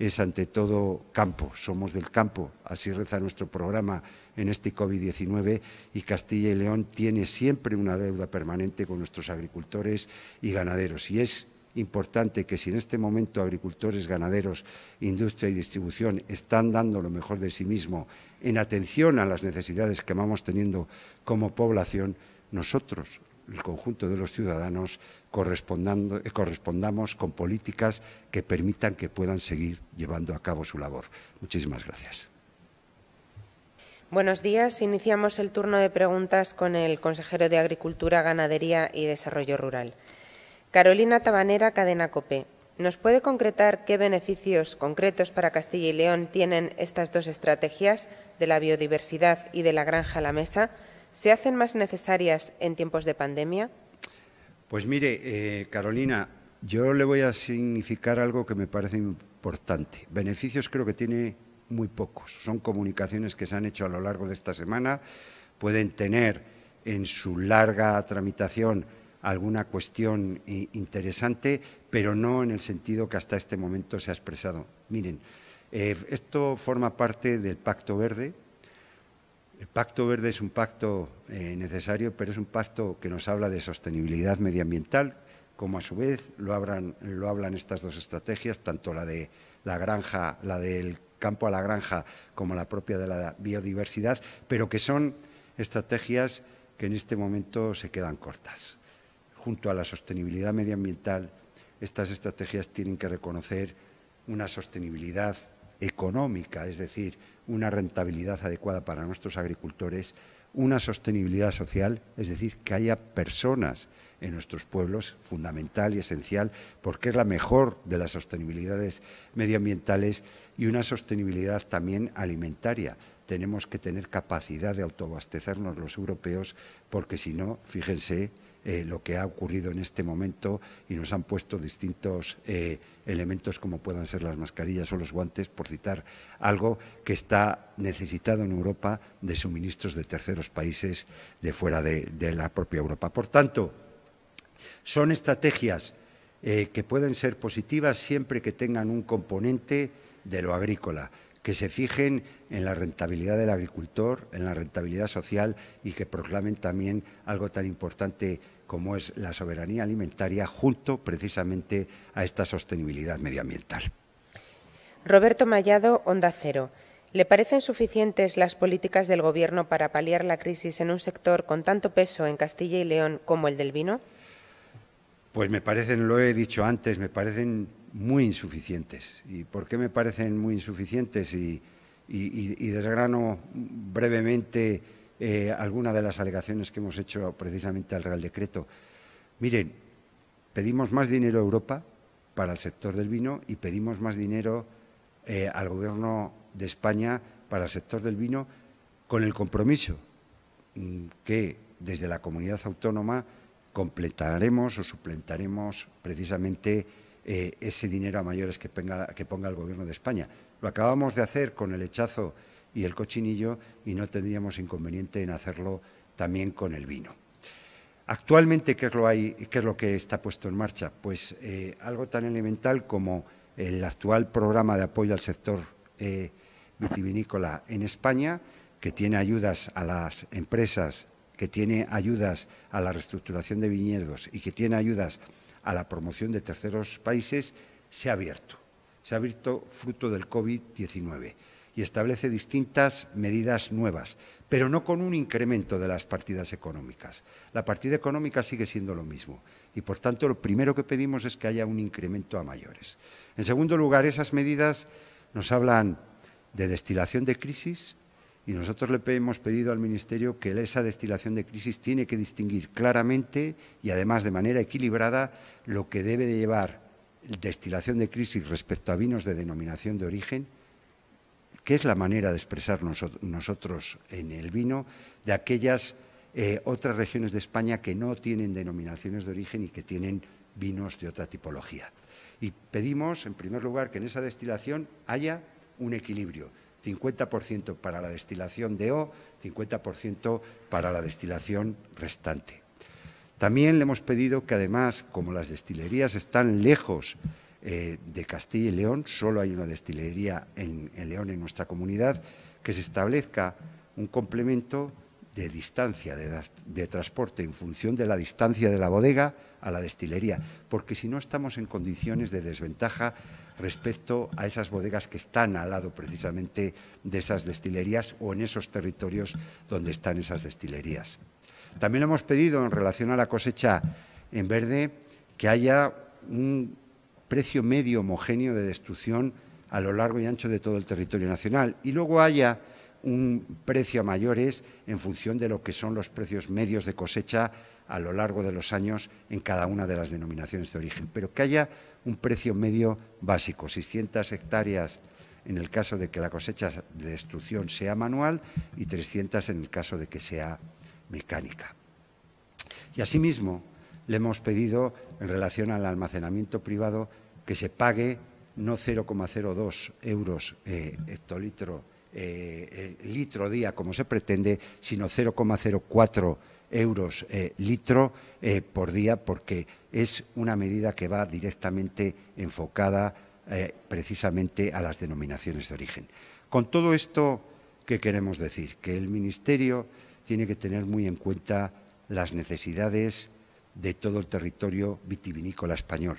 es ante todo campo, somos del campo, así reza nuestro programa en este COVID-19 y Castilla y León tiene siempre una deuda permanente con nuestros agricultores y ganaderos y es importante que si en este momento agricultores, ganaderos, industria y distribución están dando lo mejor de sí mismo en atención a las necesidades que vamos teniendo como población, nosotros el conjunto de los ciudadanos eh, correspondamos con políticas que permitan que puedan seguir llevando a cabo su labor. Muchísimas gracias. Buenos días. Iniciamos el turno de preguntas con el consejero de Agricultura, Ganadería y Desarrollo Rural. Carolina Tabanera, Cadena Cope. ¿Nos puede concretar qué beneficios concretos para Castilla y León tienen estas dos estrategias de la biodiversidad y de la granja a la mesa? ¿se hacen más necesarias en tiempos de pandemia? Pues mire, eh, Carolina, yo le voy a significar algo que me parece importante. Beneficios creo que tiene muy pocos. Son comunicaciones que se han hecho a lo largo de esta semana. Pueden tener en su larga tramitación alguna cuestión eh, interesante, pero no en el sentido que hasta este momento se ha expresado. Miren, eh, esto forma parte del Pacto Verde, el Pacto Verde es un pacto eh, necesario, pero es un pacto que nos habla de sostenibilidad medioambiental, como a su vez lo, hablan, lo hablan estas dos estrategias, tanto la de la granja, la del campo a la granja, como la propia de la biodiversidad, pero que son estrategias que en este momento se quedan cortas. Junto a la sostenibilidad medioambiental, estas estrategias tienen que reconocer una sostenibilidad económica, es decir, una rentabilidad adecuada para nuestros agricultores, una sostenibilidad social, es decir, que haya personas en nuestros pueblos, fundamental y esencial, porque es la mejor de las sostenibilidades medioambientales y una sostenibilidad también alimentaria. Tenemos que tener capacidad de autoabastecernos los europeos, porque si no, fíjense, eh, lo que ha ocurrido en este momento y nos han puesto distintos eh, elementos como puedan ser las mascarillas o los guantes, por citar algo que está necesitado en Europa de suministros de terceros países de fuera de, la propia Europa. Por tanto, son estrategias eh, que pueden ser positivas siempre que tengan un componente de lo agrícola que se fijen en la rentabilidad del agricultor, en la rentabilidad social y que proclamen también algo tan importante como es la soberanía alimentaria junto precisamente a esta sostenibilidad medioambiental. Roberto Mallado, Onda Cero. ¿Le parecen suficientes las políticas del Gobierno para paliar la crisis en un sector con tanto peso en Castilla y León como el del vino? Pues me parecen, lo he dicho antes, me parecen muy insuficientes. ¿Y por qué me parecen muy insuficientes? Y, desgrano brevemente algunas eh, alguna de las alegaciones que hemos hecho precisamente al Real Decreto. Miren, pedimos más dinero a Europa para el sector del vino y pedimos más dinero eh, al Gobierno de España para el sector del vino con el compromiso mm, que desde la comunidad autónoma completaremos o suplentaremos precisamente eh, ese dinero a mayores que ponga, el Gobierno de España. Lo acabamos de hacer con el hechazo y el cochinillo y no tendríamos inconveniente en hacerlo también con el vino. Actualmente, ¿qué es lo, que está puesto en marcha? Pues eh, algo tan elemental como el actual programa de apoyo al sector eh, vitivinícola en España, que tiene ayudas a las empresas, que tiene ayudas a la reestructuración de viñedos y que tiene ayudas a la promoción de terceros países se ha abierto. Se ha abierto fruto del COVID-19 y establece distintas medidas nuevas, pero no con un incremento de las partidas económicas. La partida económica sigue siendo lo mismo y, por tanto, lo primero que pedimos es que haya un incremento a mayores. En segundo lugar, esas medidas nos hablan de destilación de crisis, y nosotros le hemos pedido al Ministerio que esa destilación de crisis tiene que distinguir claramente y además de manera equilibrada lo que debe de llevar destilación de crisis respecto a vinos de denominación de origen, que es la manera de expresar nosotros en el vino de aquellas eh, otras regiones de España que no tienen denominaciones de origen y que tienen vinos de otra tipología. Y pedimos, en primer lugar, que en esa destilación haya un equilibrio 50% para la destilación de O, 50% para la destilación restante. También le hemos pedido que además, como las destilerías están lejos eh, de Castilla y León, solo hay una destilería en León en nuestra comunidad, que se establezca un complemento de distancia de, transporte en función de la distancia de la bodega a la destilería, porque si no estamos en condiciones de desventaja respecto a esas bodegas que están al lado precisamente de esas destilerías o en esos territorios donde están esas destilerías. También hemos pedido en relación a la cosecha en verde que haya un precio medio homogéneo de destrucción a lo largo y ancho de todo el territorio nacional y luego haya un precio a mayores en función de lo que son los precios medios de cosecha a lo largo de los años en cada una de las denominaciones de origen, pero que haya un precio medio básico, 600 hectáreas en el caso de que la cosecha de destrucción sea manual y 300 en el caso de que sea mecánica. Y asimismo, le hemos pedido, en relación al almacenamiento privado, que se pague no 0,02 euros eh, hectolitro eh, eh, litro día, como se pretende, sino 0,04 euros eh, litro por día, porque es una medida que va directamente enfocada precisamente a las denominaciones de origen. Con todo esto, ¿qué queremos decir? Que el Ministerio tiene que tener muy en cuenta las necesidades de todo el territorio vitivinícola español.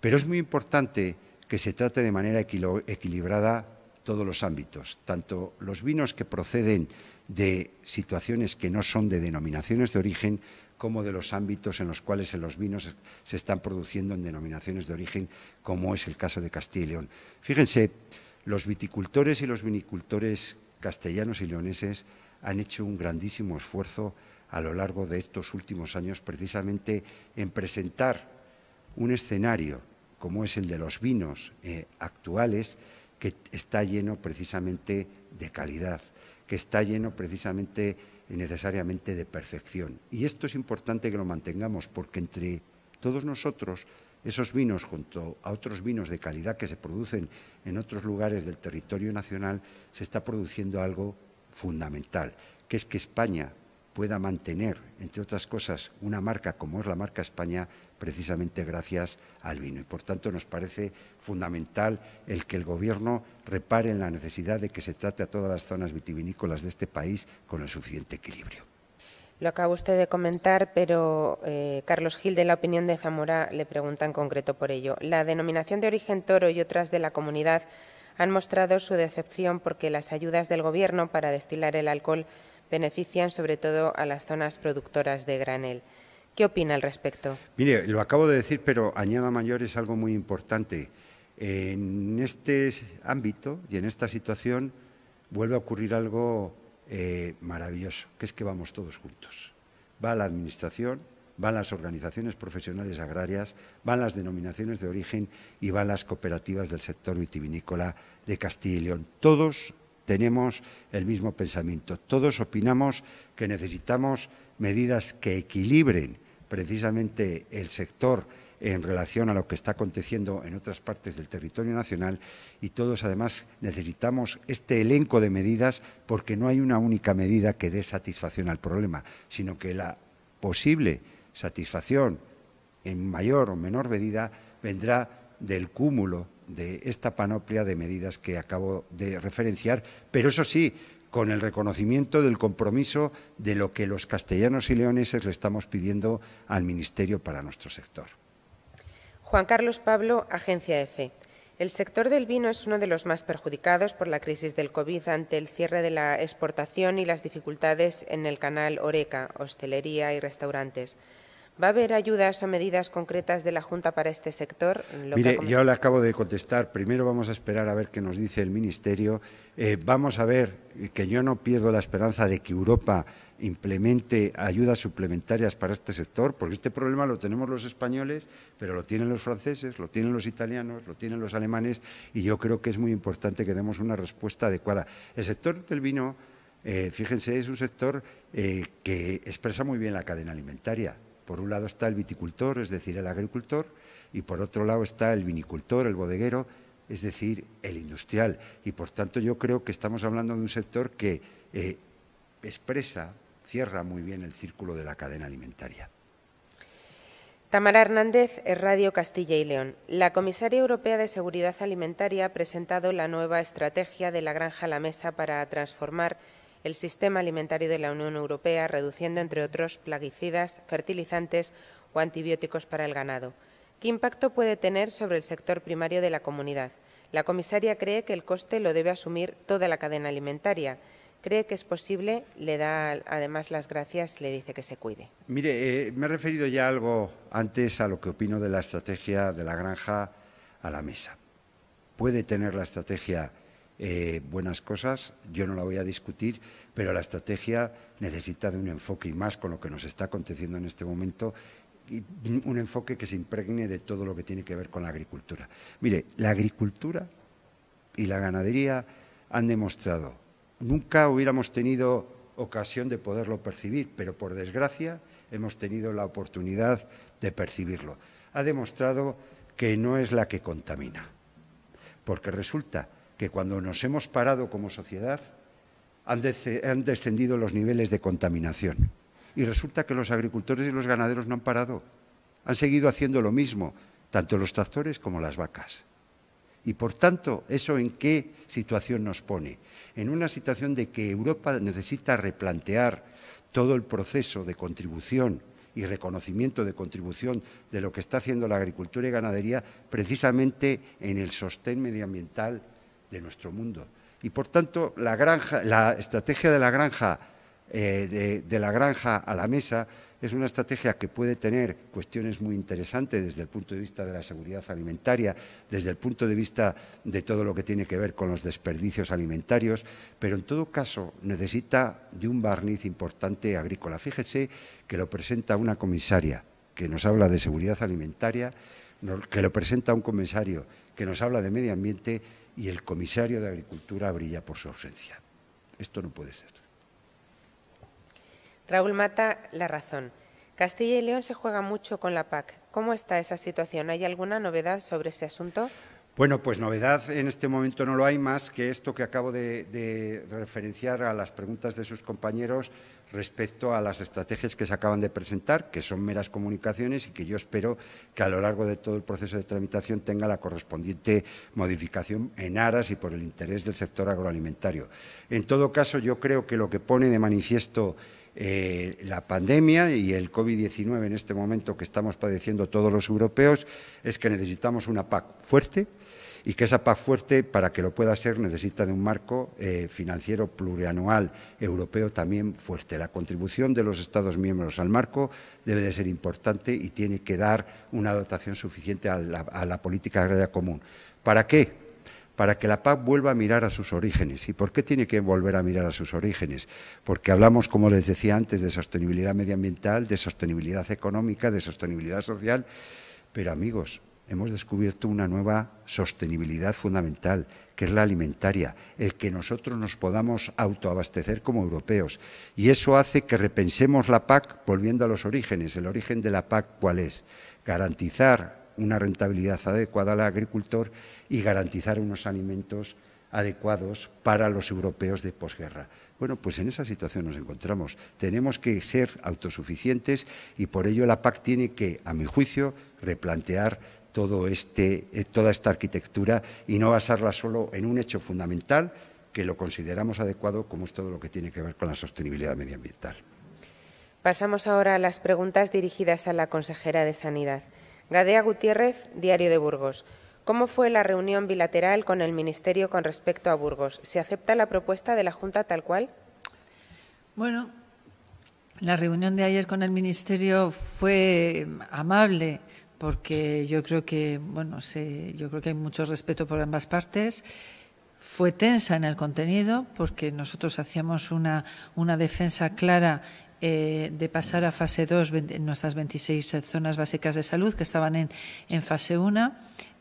Pero es muy importante que se trate de manera equilibrada todos los ámbitos, tanto los vinos que proceden de situaciones que no son de denominaciones de origen, como de los ámbitos en los cuales los vinos se están produciendo en denominaciones de origen, como es el caso de Castilla y León. Fíjense, los viticultores y los vinicultores castellanos y leoneses han hecho un grandísimo esfuerzo a lo largo de estos últimos años precisamente en presentar un escenario como es el de los vinos eh, actuales, que está lleno precisamente de calidad, que está lleno precisamente y necesariamente de perfección. Y esto es importante que lo mantengamos porque entre todos nosotros esos vinos junto a otros vinos de calidad que se producen en otros lugares del territorio nacional se está produciendo algo fundamental, que es que España pueda mantener, entre otras cosas, una marca como es la marca España, precisamente gracias al vino. Y por tanto nos parece fundamental el que el Gobierno repare en la necesidad de que se trate a todas las zonas vitivinícolas de este país con el suficiente equilibrio. Lo acaba usted de comentar, pero eh, Carlos Gil de la opinión de Zamora le pregunta en concreto por ello. La denominación de origen toro y otras de la comunidad han mostrado su decepción porque las ayudas del Gobierno para destilar el alcohol benefician sobre todo a las zonas productoras de granel. ¿Qué opina al respecto? Mire, lo acabo de decir, pero añada mayor es algo muy importante. En este ámbito y en esta situación vuelve a ocurrir algo eh, maravilloso, que es que vamos todos juntos. Va la Administración, van las organizaciones profesionales agrarias, van las denominaciones de origen y van las cooperativas del sector vitivinícola de Castilla y León. Todos tenemos el mismo pensamiento, todos opinamos que necesitamos medidas que equilibren precisamente el sector en relación a lo que está aconteciendo en otras partes del territorio nacional y todos además necesitamos este elenco de medidas porque no hay una única medida que dé satisfacción al problema, sino que la posible satisfacción en mayor o menor medida vendrá del cúmulo de esta panoplia de medidas que acabo de referenciar, pero eso sí, con el reconocimiento del compromiso de lo que los castellanos y leoneses le estamos pidiendo al Ministerio para nuestro sector. Juan Carlos Pablo, Agencia EFE. El sector del vino es uno de los más perjudicados por la crisis del COVID ante el cierre de la exportación y las dificultades en el canal Oreca, hostelería y restaurantes. ¿Va a haber ayudas a medidas concretas de la Junta para este sector? Mire, yo le acabo de contestar. Primero vamos a esperar a ver qué nos dice el Ministerio. Eh, vamos a ver que yo no pierdo la esperanza de que Europa implemente ayudas suplementarias para este sector, porque este problema lo tenemos los españoles, pero lo tienen los franceses, lo tienen los italianos, lo tienen los alemanes, y yo creo que es muy importante que demos una respuesta adecuada. El sector del vino, eh, fíjense, es un sector eh, que expresa muy bien la cadena alimentaria por un lado está el viticultor, es decir, el agricultor, y por otro lado está el vinicultor, el bodeguero, es decir, el industrial. Y por tanto yo creo que estamos hablando de un sector que eh, expresa, cierra muy bien el círculo de la cadena alimentaria. Tamara Hernández, Radio Castilla y León. La Comisaria Europea de Seguridad Alimentaria ha presentado la nueva estrategia de la granja a la mesa para transformar el sistema alimentario de la Unión Europea, reduciendo, entre otros, plaguicidas, fertilizantes o antibióticos para el ganado. ¿Qué impacto puede tener sobre el sector primario de la comunidad? La comisaria cree que el coste lo debe asumir toda la cadena alimentaria cree que es posible, le da además las gracias, le dice que se cuide. Mire, eh, me he referido ya algo antes a lo que opino de la estrategia de la granja a la mesa. Puede tener la estrategia eh, buenas cosas, yo no la voy a discutir, pero la estrategia necesita de un enfoque y más con lo que nos está aconteciendo en este momento, y un enfoque que se impregne de todo lo que tiene que ver con la agricultura. Mire, la agricultura y la ganadería han demostrado, nunca hubiéramos tenido ocasión de poderlo percibir, pero por desgracia hemos tenido la oportunidad de percibirlo. Ha demostrado que no es la que contamina, porque resulta que cuando nos hemos parado como sociedad han, descendido los niveles de contaminación. Y resulta que los agricultores y los ganaderos no han parado. Han seguido haciendo lo mismo, tanto los tractores como las vacas. Y por tanto, ¿eso en qué situación nos pone? En una situación de que Europa necesita replantear todo el proceso de contribución y reconocimiento de contribución de lo que está haciendo la agricultura y ganadería precisamente en el sostén medioambiental de nuestro mundo. Y por tanto, la, estrategia de la granja eh, de, la granja a la mesa es una estrategia que puede tener cuestiones muy interesantes desde el punto de vista de la seguridad alimentaria, desde el punto de vista de todo lo que tiene que ver con los desperdicios alimentarios, pero en todo caso necesita de un barniz importante agrícola. Fíjese que lo presenta una comisaria que nos habla de seguridad alimentaria, que lo presenta un comisario que nos habla de medio ambiente y el comisario de Agricultura brilla por su ausencia. Esto no puede ser. Raúl Mata, La Razón. Castilla y León se juega mucho con la PAC. ¿Cómo está esa situación? ¿Hay alguna novedad sobre ese asunto? Bueno, pues novedad en este momento no lo hay más que esto que acabo de, referenciar a las preguntas de sus compañeros respecto a las estrategias que se acaban de presentar, que son meras comunicaciones y que yo espero que a lo largo de todo el proceso de tramitación tenga la correspondiente modificación en aras y por el interés del sector agroalimentario. En todo caso, yo creo que lo que pone de manifiesto eh, la pandemia y el COVID-19 en este momento que estamos padeciendo todos los europeos es que necesitamos una PAC fuerte, y que esa paz fuerte, para que lo pueda ser, necesita de un marco eh, financiero plurianual europeo también fuerte. La contribución de los Estados miembros al marco debe de ser importante y tiene que dar una dotación suficiente a la, a la política agraria común. ¿Para qué? para que la PAC vuelva a mirar a sus orígenes. ¿Y por qué tiene que volver a mirar a sus orígenes? Porque hablamos, como les decía antes, de sostenibilidad medioambiental, de sostenibilidad económica, de sostenibilidad social, pero amigos, hemos descubierto una nueva sostenibilidad fundamental, que es la alimentaria, el que nosotros nos podamos autoabastecer como europeos. Y eso hace que repensemos la PAC volviendo a los orígenes. El origen de la PAC, ¿cuál es? Garantizar una rentabilidad adecuada al agricultor y garantizar unos alimentos adecuados para los europeos de posguerra. Bueno, pues en esa situación nos encontramos. Tenemos que ser autosuficientes y por ello la PAC tiene que, a mi juicio, replantear este, eh, toda esta arquitectura y no basarla solo en un hecho fundamental que lo consideramos adecuado, como es todo lo que tiene que ver con la sostenibilidad medioambiental. Pasamos ahora a las preguntas dirigidas a la consejera de Sanidad. Gadea Gutiérrez, Diario de Burgos. ¿Cómo fue la reunión bilateral con el Ministerio con respecto a Burgos? ¿Se acepta la propuesta de la Junta tal cual? Bueno, la reunión de ayer con el Ministerio fue amable, porque yo creo que, bueno, yo creo que hay mucho respeto por ambas partes. Fue tensa en el contenido porque nosotros hacíamos una, defensa clara eh, de pasar a fase 2 en nuestras 26 eh, zonas básicas de salud que estaban en, fase 1.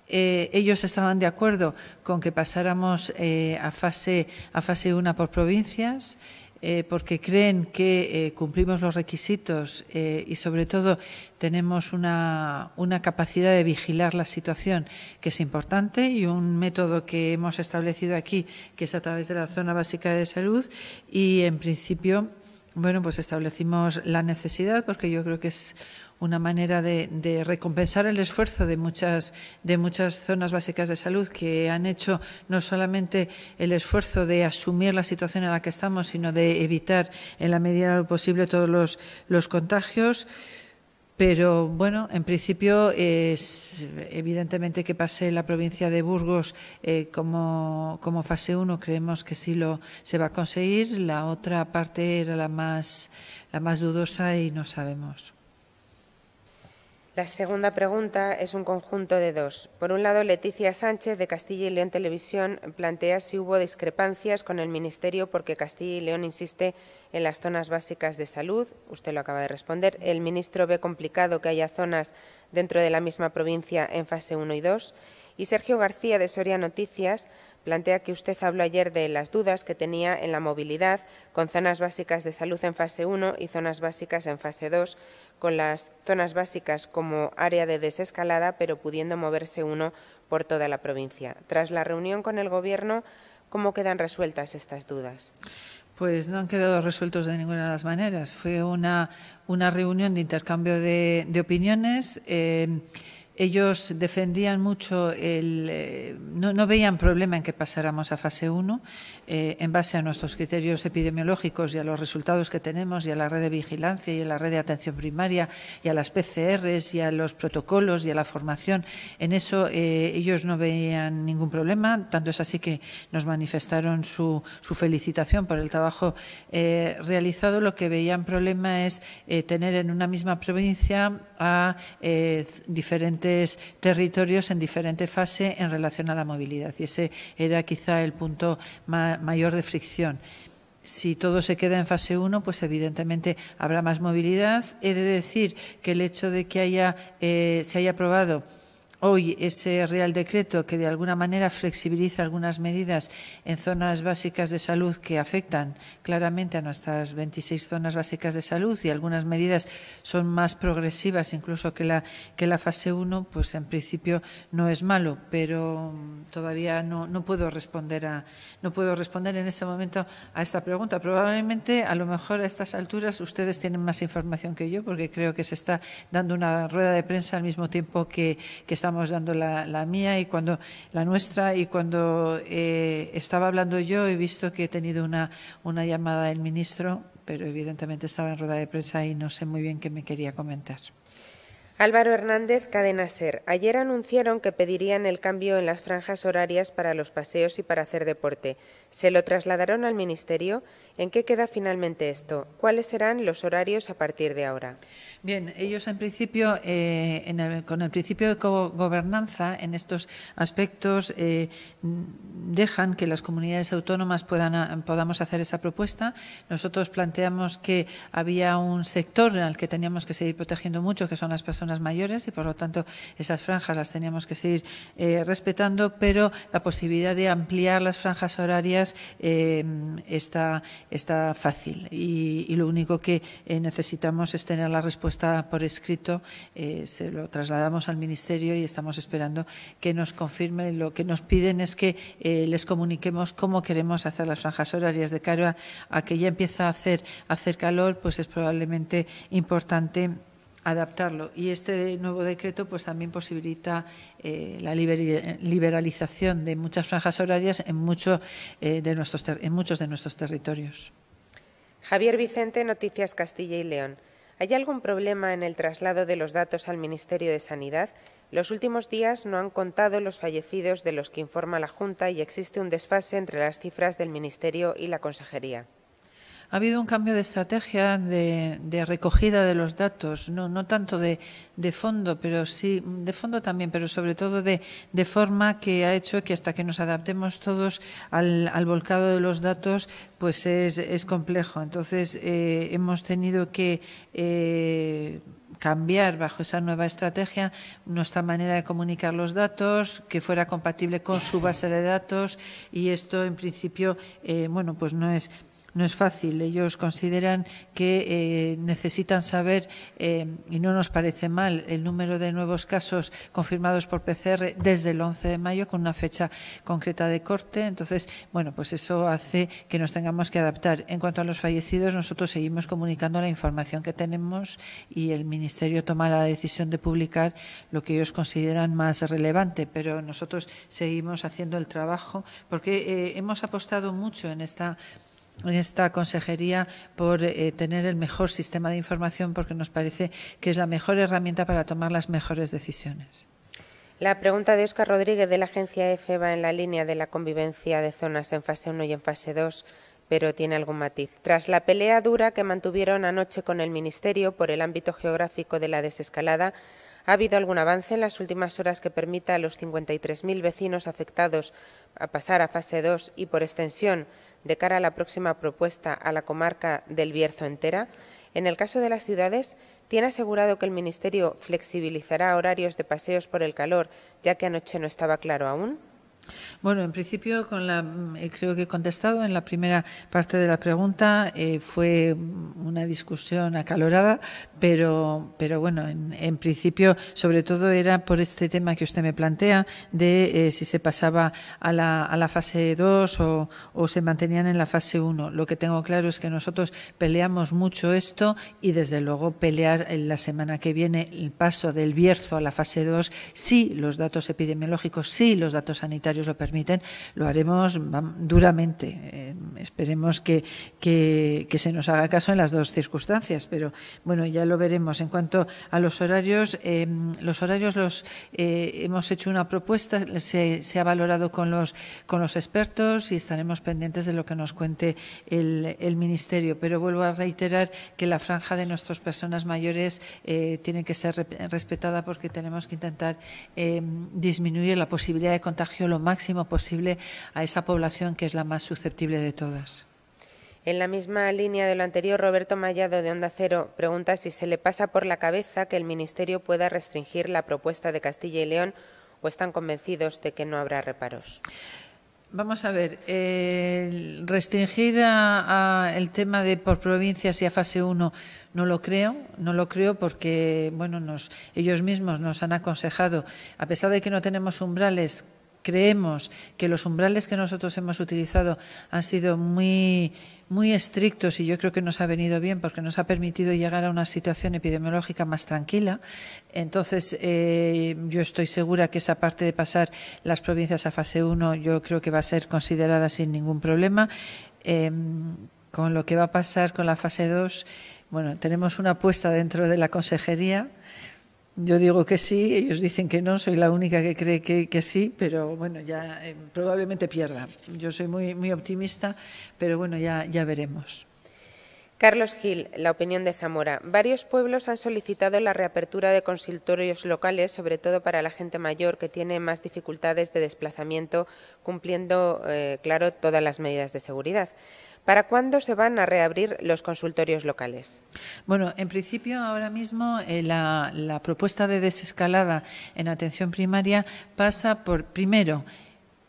Eh, ellos estaban de acuerdo con que pasáramos a fase a fase 1 por provincias. Eh, porque creen que eh, cumplimos los requisitos eh, y sobre todo tenemos una, una, capacidad de vigilar la situación que es importante y un método que hemos establecido aquí que es a través de la zona básica de salud y en principio bueno pues establecimos la necesidad porque yo creo que es una manera de, recompensar el esfuerzo de muchas, de muchas zonas básicas de salud que han hecho no solamente el esfuerzo de asumir la situación en la que estamos, sino de evitar en la medida posible todos los, contagios. Pero bueno, en principio es evidentemente que pase la provincia de Burgos eh, como, fase 1, creemos que sí lo se va a conseguir. La otra parte era la más, la más dudosa y no sabemos. La segunda pregunta es un conjunto de dos. Por un lado, Leticia Sánchez, de Castilla y León Televisión, plantea si hubo discrepancias con el Ministerio porque Castilla y León insiste en las zonas básicas de salud. Usted lo acaba de responder. El ministro ve complicado que haya zonas dentro de la misma provincia en fase 1 y 2. Y Sergio García, de Soria Noticias, plantea que usted habló ayer de las dudas que tenía en la movilidad con zonas básicas de salud en fase 1 y zonas básicas en fase 2, con las zonas básicas como área de desescalada, pero pudiendo moverse uno por toda la provincia. Tras la reunión con el Gobierno, ¿cómo quedan resueltas estas dudas? Pues no han quedado resueltos de ninguna de las maneras. Fue una, una reunión de intercambio de, opiniones. Eh, ellos defendían mucho, el, eh, no, veían problema en que pasáramos a fase 1 eh, en base a nuestros criterios epidemiológicos y a los resultados que tenemos y a la red de vigilancia y a la red de atención primaria y a las PCRs y a los protocolos y a la formación. En eso eh, ellos no veían ningún problema, tanto es así que nos manifestaron su, su felicitación por el trabajo realizado. Lo que veían problema es tener en una misma provincia a diferentes territorios en diferente fase en relación a la movilidad. Y ese era quizá el punto mayor de fricción. Si todo se queda en fase 1, pues evidentemente habrá más movilidad. He de decir que el hecho de que haya, eh, se haya aprobado hoy ese Real Decreto que de alguna manera flexibiliza algunas medidas en zonas básicas de salud que afectan claramente a nuestras 26 zonas básicas de salud y algunas medidas son más progresivas incluso que la, que la fase 1, pues en principio no es malo, pero mm, todavía no, no, puedo responder a, no puedo responder en este momento a esta pregunta. Probablemente, a lo mejor a estas alturas ustedes tienen más información que yo porque creo que se está dando una rueda de prensa al mismo tiempo que, que está estamos dando la, mía y cuando la nuestra y cuando eh, estaba hablando yo he visto que he tenido una, una llamada del ministro, pero evidentemente estaba en rueda de prensa y no sé muy bien qué me quería comentar. Álvaro Hernández, Cadena Ser. Ayer anunciaron que pedirían el cambio en las franjas horarias para los paseos y para hacer deporte. ¿Se lo trasladaron al Ministerio? ¿En qué queda finalmente esto? ¿Cuáles serán los horarios a partir de ahora? Bien, ellos en principio, eh, con el principio de gobernanza, en estos aspectos, eh, dejan que las comunidades autónomas puedan, podamos hacer esa propuesta. Nosotros planteamos que había un sector al que teníamos que seguir protegiendo mucho, que son las personas mayores, y por lo tanto esas franjas las teníamos que seguir eh, respetando, pero la posibilidad de ampliar las franjas horarias está, está fácil. Y, y lo único que necesitamos es tener la respuesta está por escrito, eh, se lo trasladamos al Ministerio y estamos esperando que nos confirmen. Lo que nos piden es que eh, les comuniquemos cómo queremos hacer las franjas horarias de cara a, que ya empieza a hacer, calor, pues es probablemente importante adaptarlo. Y este nuevo decreto pues también posibilita eh, la liberalización de muchas franjas horarias en, de nuestros en muchos de nuestros territorios. Javier Vicente, Noticias Castilla y León. ¿Hay algún problema en el traslado de los datos al Ministerio de Sanidad? Los últimos días no han contado los fallecidos de los que informa la Junta y existe un desfase entre las cifras del Ministerio y la Consejería ha habido un cambio de estrategia de, recogida de los datos, no, tanto de, fondo, pero sí, de fondo también, pero sobre todo de, forma que ha hecho que hasta que nos adaptemos todos al, volcado de los datos, pues es, complejo. Entonces, eh, hemos tenido que eh, cambiar bajo esa nueva estrategia nuestra manera de comunicar los datos, que fuera compatible con su base de datos y esto en principio, eh, bueno, pues no es no es fácil. Ellos consideran que eh, necesitan saber, eh, y no nos parece mal, el número de nuevos casos confirmados por PCR desde el 11 de mayo con una fecha concreta de corte. Entonces, bueno, pues eso hace que nos tengamos que adaptar. En cuanto a los fallecidos, nosotros seguimos comunicando la información que tenemos y el Ministerio toma la decisión de publicar lo que ellos consideran más relevante, pero nosotros seguimos haciendo el trabajo porque eh, hemos apostado mucho en esta esta consejería por eh, tener el mejor sistema de información porque nos parece que es la mejor herramienta para tomar las mejores decisiones. La pregunta de Óscar Rodríguez de la agencia EFE va en la línea de la convivencia de zonas en fase 1 y en fase 2, pero tiene algún matiz. Tras la pelea dura que mantuvieron anoche con el Ministerio por el ámbito geográfico de la desescalada, ¿Ha habido algún avance en las últimas horas que permita a los 53.000 vecinos afectados a pasar a fase 2 y, por extensión, de cara a la próxima propuesta a la comarca del Bierzo entera, en el caso de las ciudades, tiene asegurado que el Ministerio flexibilizará horarios de paseos por el calor, ya que anoche no estaba claro aún. Bueno, en principio, con la, mm, eh, creo que he contestado en la primera parte de la pregunta. Eh, fue una discusión acalorada, pero, pero bueno, en, principio, sobre todo era por este tema que usted me plantea de eh, si se pasaba a la, a la fase 2 o, se mantenían en la fase 1. Lo que tengo claro es que nosotros peleamos mucho esto y, desde luego, pelear en la semana que viene el paso del Bierzo a la fase 2 si los datos epidemiológicos, si los datos sanitarios lo permiten, lo haremos duramente. Eh, esperemos que, que, se nos haga caso en las dos circunstancias, pero bueno, ya lo veremos. En cuanto a los horarios, em, los horarios los eh, hemos hecho una propuesta, se, ha valorado con los, con los expertos y estaremos pendientes de lo que nos cuente el, Ministerio. Pero vuelvo a reiterar que la franja de nuestras personas mayores eh, tiene que ser respetada porque tenemos que intentar em, disminuir la posibilidad de contagio lo máximo posible a esa población que es la más susceptible de todas. En la misma línea de lo anterior, Roberto Mallado de Onda Cero pregunta si se le pasa por la cabeza que el Ministerio pueda restringir la propuesta de Castilla y León o están convencidos de que no habrá reparos. Vamos a ver, restringir el tema de por provincias y a fase 1 no lo creo, no lo creo porque bueno, ellos mismos nos han aconsejado, a pesar de que no tenemos umbrales creemos que los umbrales que nosotros hemos utilizado han sido muy, muy estrictos y yo creo que nos ha venido bien porque nos ha permitido llegar a una situación epidemiológica más tranquila. Entonces, eh, yo estoy segura que esa parte de pasar las provincias a fase 1 yo creo que va a ser considerada sin ningún problema. Em, con lo que va a pasar con la fase 2, bueno, tenemos una apuesta dentro de la consejería yo digo que sí, ellos dicen que no, soy la única que cree que, sí, pero bueno, ya eh, probablemente pierda. Yo soy muy, optimista, pero bueno, ya, veremos. Carlos Gil, la opinión de Zamora. Varios pueblos han solicitado la reapertura de consultorios locales, sobre todo para la gente mayor que tiene más dificultades de desplazamiento, cumpliendo, eh, claro, todas las medidas de seguridad. ¿Para cuándo se van a reabrir los consultorios locales? Bueno, en principio ahora mismo eh, la propuesta de desescalada en atención primaria pasa por, primero,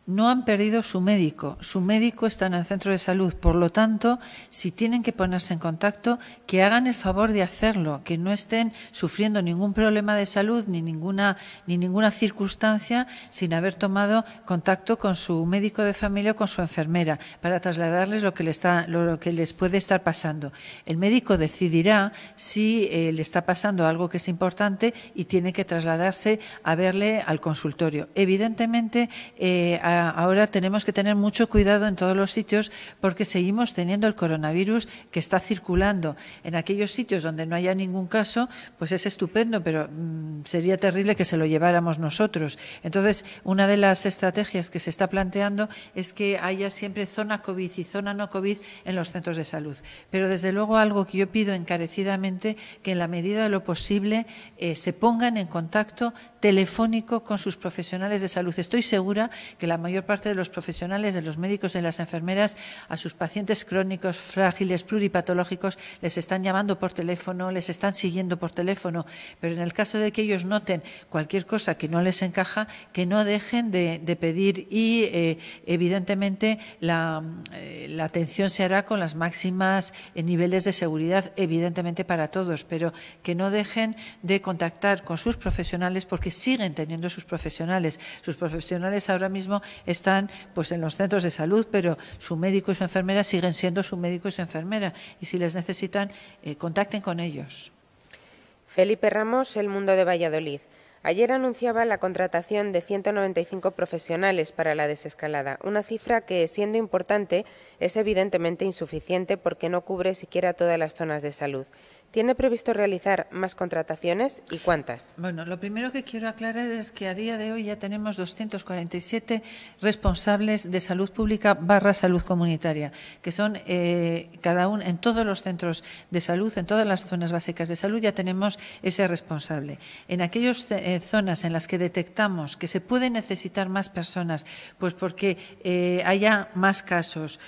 no han perdido su médico. Su médico está en el centro de salud. Por lo tanto, si tienen que ponerse en contacto, que hagan el favor de hacerlo, que no estén sufriendo ningún problema de salud ni ninguna, ni ninguna circunstancia sin haber tomado contacto con su médico de familia o con su enfermera para trasladarles lo que, está, lo que les puede estar pasando. El médico decidirá si eh, le está pasando algo que es importante y tiene que trasladarse a verle al consultorio. Evidentemente, eh, ahora tenemos que tener mucho cuidado en todos los sitios porque seguimos teniendo el coronavirus que está circulando. En aquellos sitios donde no haya ningún caso, pues es estupendo, pero mm, sería terrible que se lo lleváramos nosotros. Entonces, una de las estrategias que se está planteando es que haya siempre zona COVID y zona no COVID en los centros de salud. Pero desde luego algo que yo pido encarecidamente, que en la medida de lo posible eh, se pongan en contacto telefónico con sus profesionales de salud. Estoy segura que la mayoría ...la mayor parte de los profesionales, de los médicos, de las enfermeras, a sus pacientes crónicos, frágiles, pluripatológicos, les están llamando por teléfono, les están siguiendo por teléfono. Pero en el caso de que ellos noten cualquier cosa que no les encaja, que no dejen de, pedir y, eh, evidentemente, eh, la, atención se hará con las máximas eh, niveles de seguridad, evidentemente, para todos, pero que no dejen de contactar con sus profesionales porque siguen teniendo sus profesionales. Sus profesionales ahora mismo están pues en los centros de salud, pero su médico y su enfermera siguen siendo su médico y su enfermera. Y si les necesitan, eh, contacten con ellos. Felipe Ramos, El Mundo de Valladolid. Ayer anunciaba la contratación de 195 profesionales para la desescalada, una cifra que, siendo importante, es evidentemente insuficiente porque no cubre siquiera todas las zonas de salud. ¿Tiene previsto realizar más contrataciones y cuántas? Bueno, lo primero que quiero aclarar es que a día de hoy ya tenemos 247 responsables de salud pública barra salud comunitaria, que son eh, cada uno en todos los centros de salud, en todas las zonas básicas de salud ya tenemos ese responsable. En aquellas eh, zonas en las que detectamos que se puede necesitar más personas, pues porque eh, haya más casos,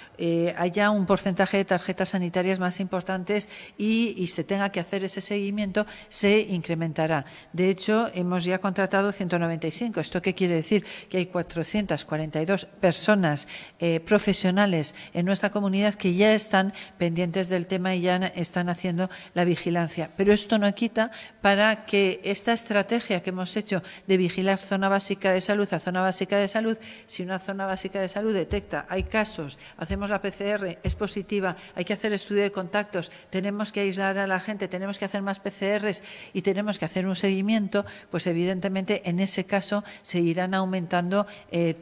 haya un porcentaje de tarjetas sanitarias más importantes y, y se tenga que hacer ese seguimiento se incrementará. De hecho, hemos ya contratado 195. ¿Esto qué quiere decir? Que hay 442 personas eh, profesionales en nuestra comunidad que ya están pendientes del tema y ya están haciendo la vigilancia. Pero esto no quita para que esta estrategia que hemos hecho de vigilar zona básica de salud a zona básica de salud, si una zona básica de salud detecta hay casos, hacemos la PCR, es positiva, hay que hacer estudio de contactos, tenemos que aislar a la gente, tenemos que hacer más PCRs y tenemos que hacer un seguimiento, pues evidentemente en ese caso se irán aumentando eh, eh,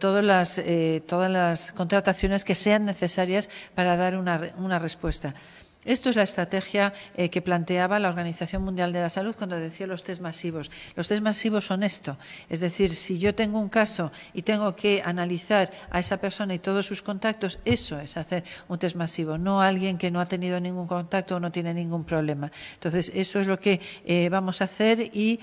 todas, las, contrataciones que sean necesarias para dar una respuesta. Esto es la estrategia eh, que planteaba la Organización Mundial de la Salud cuando decía los test masivos. Los test masivos son esto, es decir, si yo tengo un caso y tengo que analizar a esa persona y todos sus contactos, eso es hacer un test masivo, no alguien que no ha tenido ningún contacto o no tiene ningún problema. Entonces, eso es lo que eh, vamos a hacer y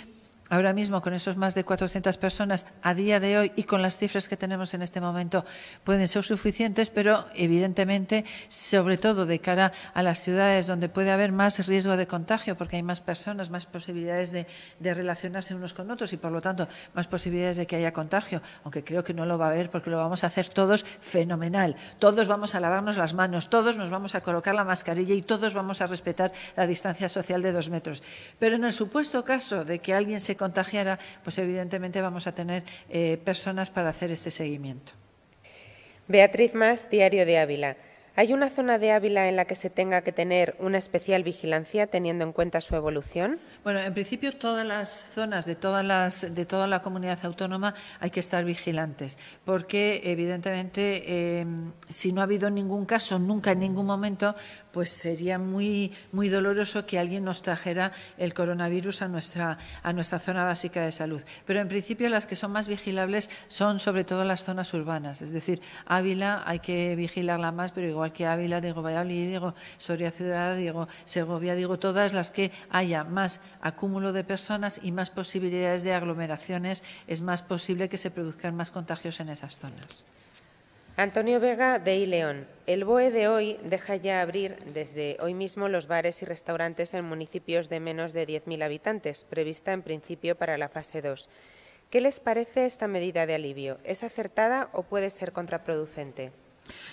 ahora mismo con esos más de 400 personas a día de hoy y con las cifras que tenemos en este momento pueden ser suficientes, pero evidentemente, sobre todo de cara a las ciudades donde puede haber más riesgo de contagio, porque hay más personas, más posibilidades de, relacionarse unos con otros y, por lo tanto, más posibilidades de que haya contagio, aunque creo que no lo va a haber porque lo vamos a hacer todos fenomenal. Todos vamos a lavarnos las manos, todos nos vamos a colocar la mascarilla y todos vamos a respetar la distancia social de dos metros. Pero en el supuesto caso de que alguien se contagiara, pues evidentemente vamos a tener eh, personas para hacer este seguimiento. Beatriz Más, Diario de Ávila. ¿Hay una zona de Ávila en la que se tenga que tener una especial vigilancia teniendo en cuenta su evolución? Bueno, en principio todas las zonas de, todas las, de toda la comunidad autónoma hay que estar vigilantes, porque evidentemente eh, si no ha habido ningún caso nunca en ningún momento, pues sería muy, muy doloroso que alguien nos trajera el coronavirus a nuestra, a nuestra zona básica de salud. Pero en principio las que son más vigilables son sobre todo las zonas urbanas, es decir, Ávila hay que vigilarla más, pero igual que Ávila, digo Valladolid, digo Soria Ciudad, digo Segovia, digo todas las que haya más acúmulo de personas y más posibilidades de aglomeraciones, es más posible que se produzcan más contagios en esas zonas. Antonio Vega de Ileón. El BOE de hoy deja ya abrir desde hoy mismo los bares y restaurantes en municipios de menos de 10.000 habitantes, prevista en principio para la fase 2. ¿Qué les parece esta medida de alivio? ¿Es acertada o puede ser contraproducente?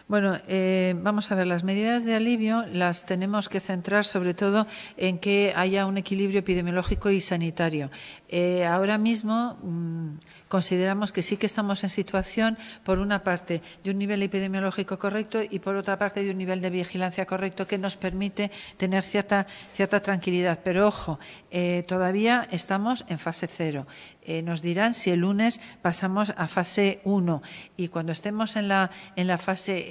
Bueno, eh, vamos a ver, las medidas de alivio las tenemos que centrar sobre todo en que haya un equilibrio epidemiológico y sanitario. Eh, ahora mismo mm, consideramos que sí que estamos en situación, por una parte, de un nivel epidemiológico correcto y por otra parte, de un nivel de vigilancia correcto que nos permite tener cierta, cierta tranquilidad. Pero ojo, eh, todavía estamos en fase cero. Eh, nos dirán si el lunes pasamos a fase 1 y cuando estemos en la, en la fase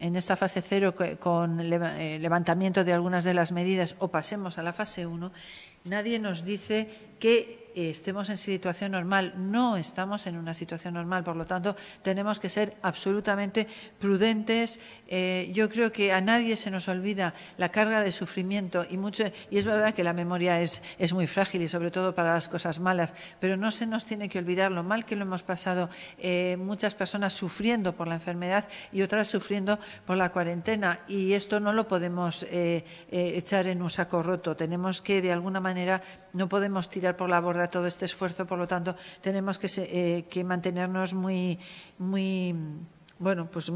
en esta fase cero con levantamiento de algunas de las medidas o pasemos a la fase 1 nadie nos dice que estemos en situación normal. No estamos en una situación normal, por lo tanto, tenemos que ser absolutamente prudentes. Eh, yo creo que a nadie se nos olvida la carga de sufrimiento y mucho y es verdad que la memoria es, es muy frágil y sobre todo para las cosas malas, pero no se nos tiene que olvidar lo mal que lo hemos pasado eh, muchas personas sufriendo por la enfermedad y otras sufriendo por la cuarentena y esto no lo podemos eh, echar en un saco roto. Tenemos que de alguna manera no podemos tirar por la borda todo este esfuerzo. Por lo tanto, tenemos eh, que, mantenernos muy, muy, bueno, pues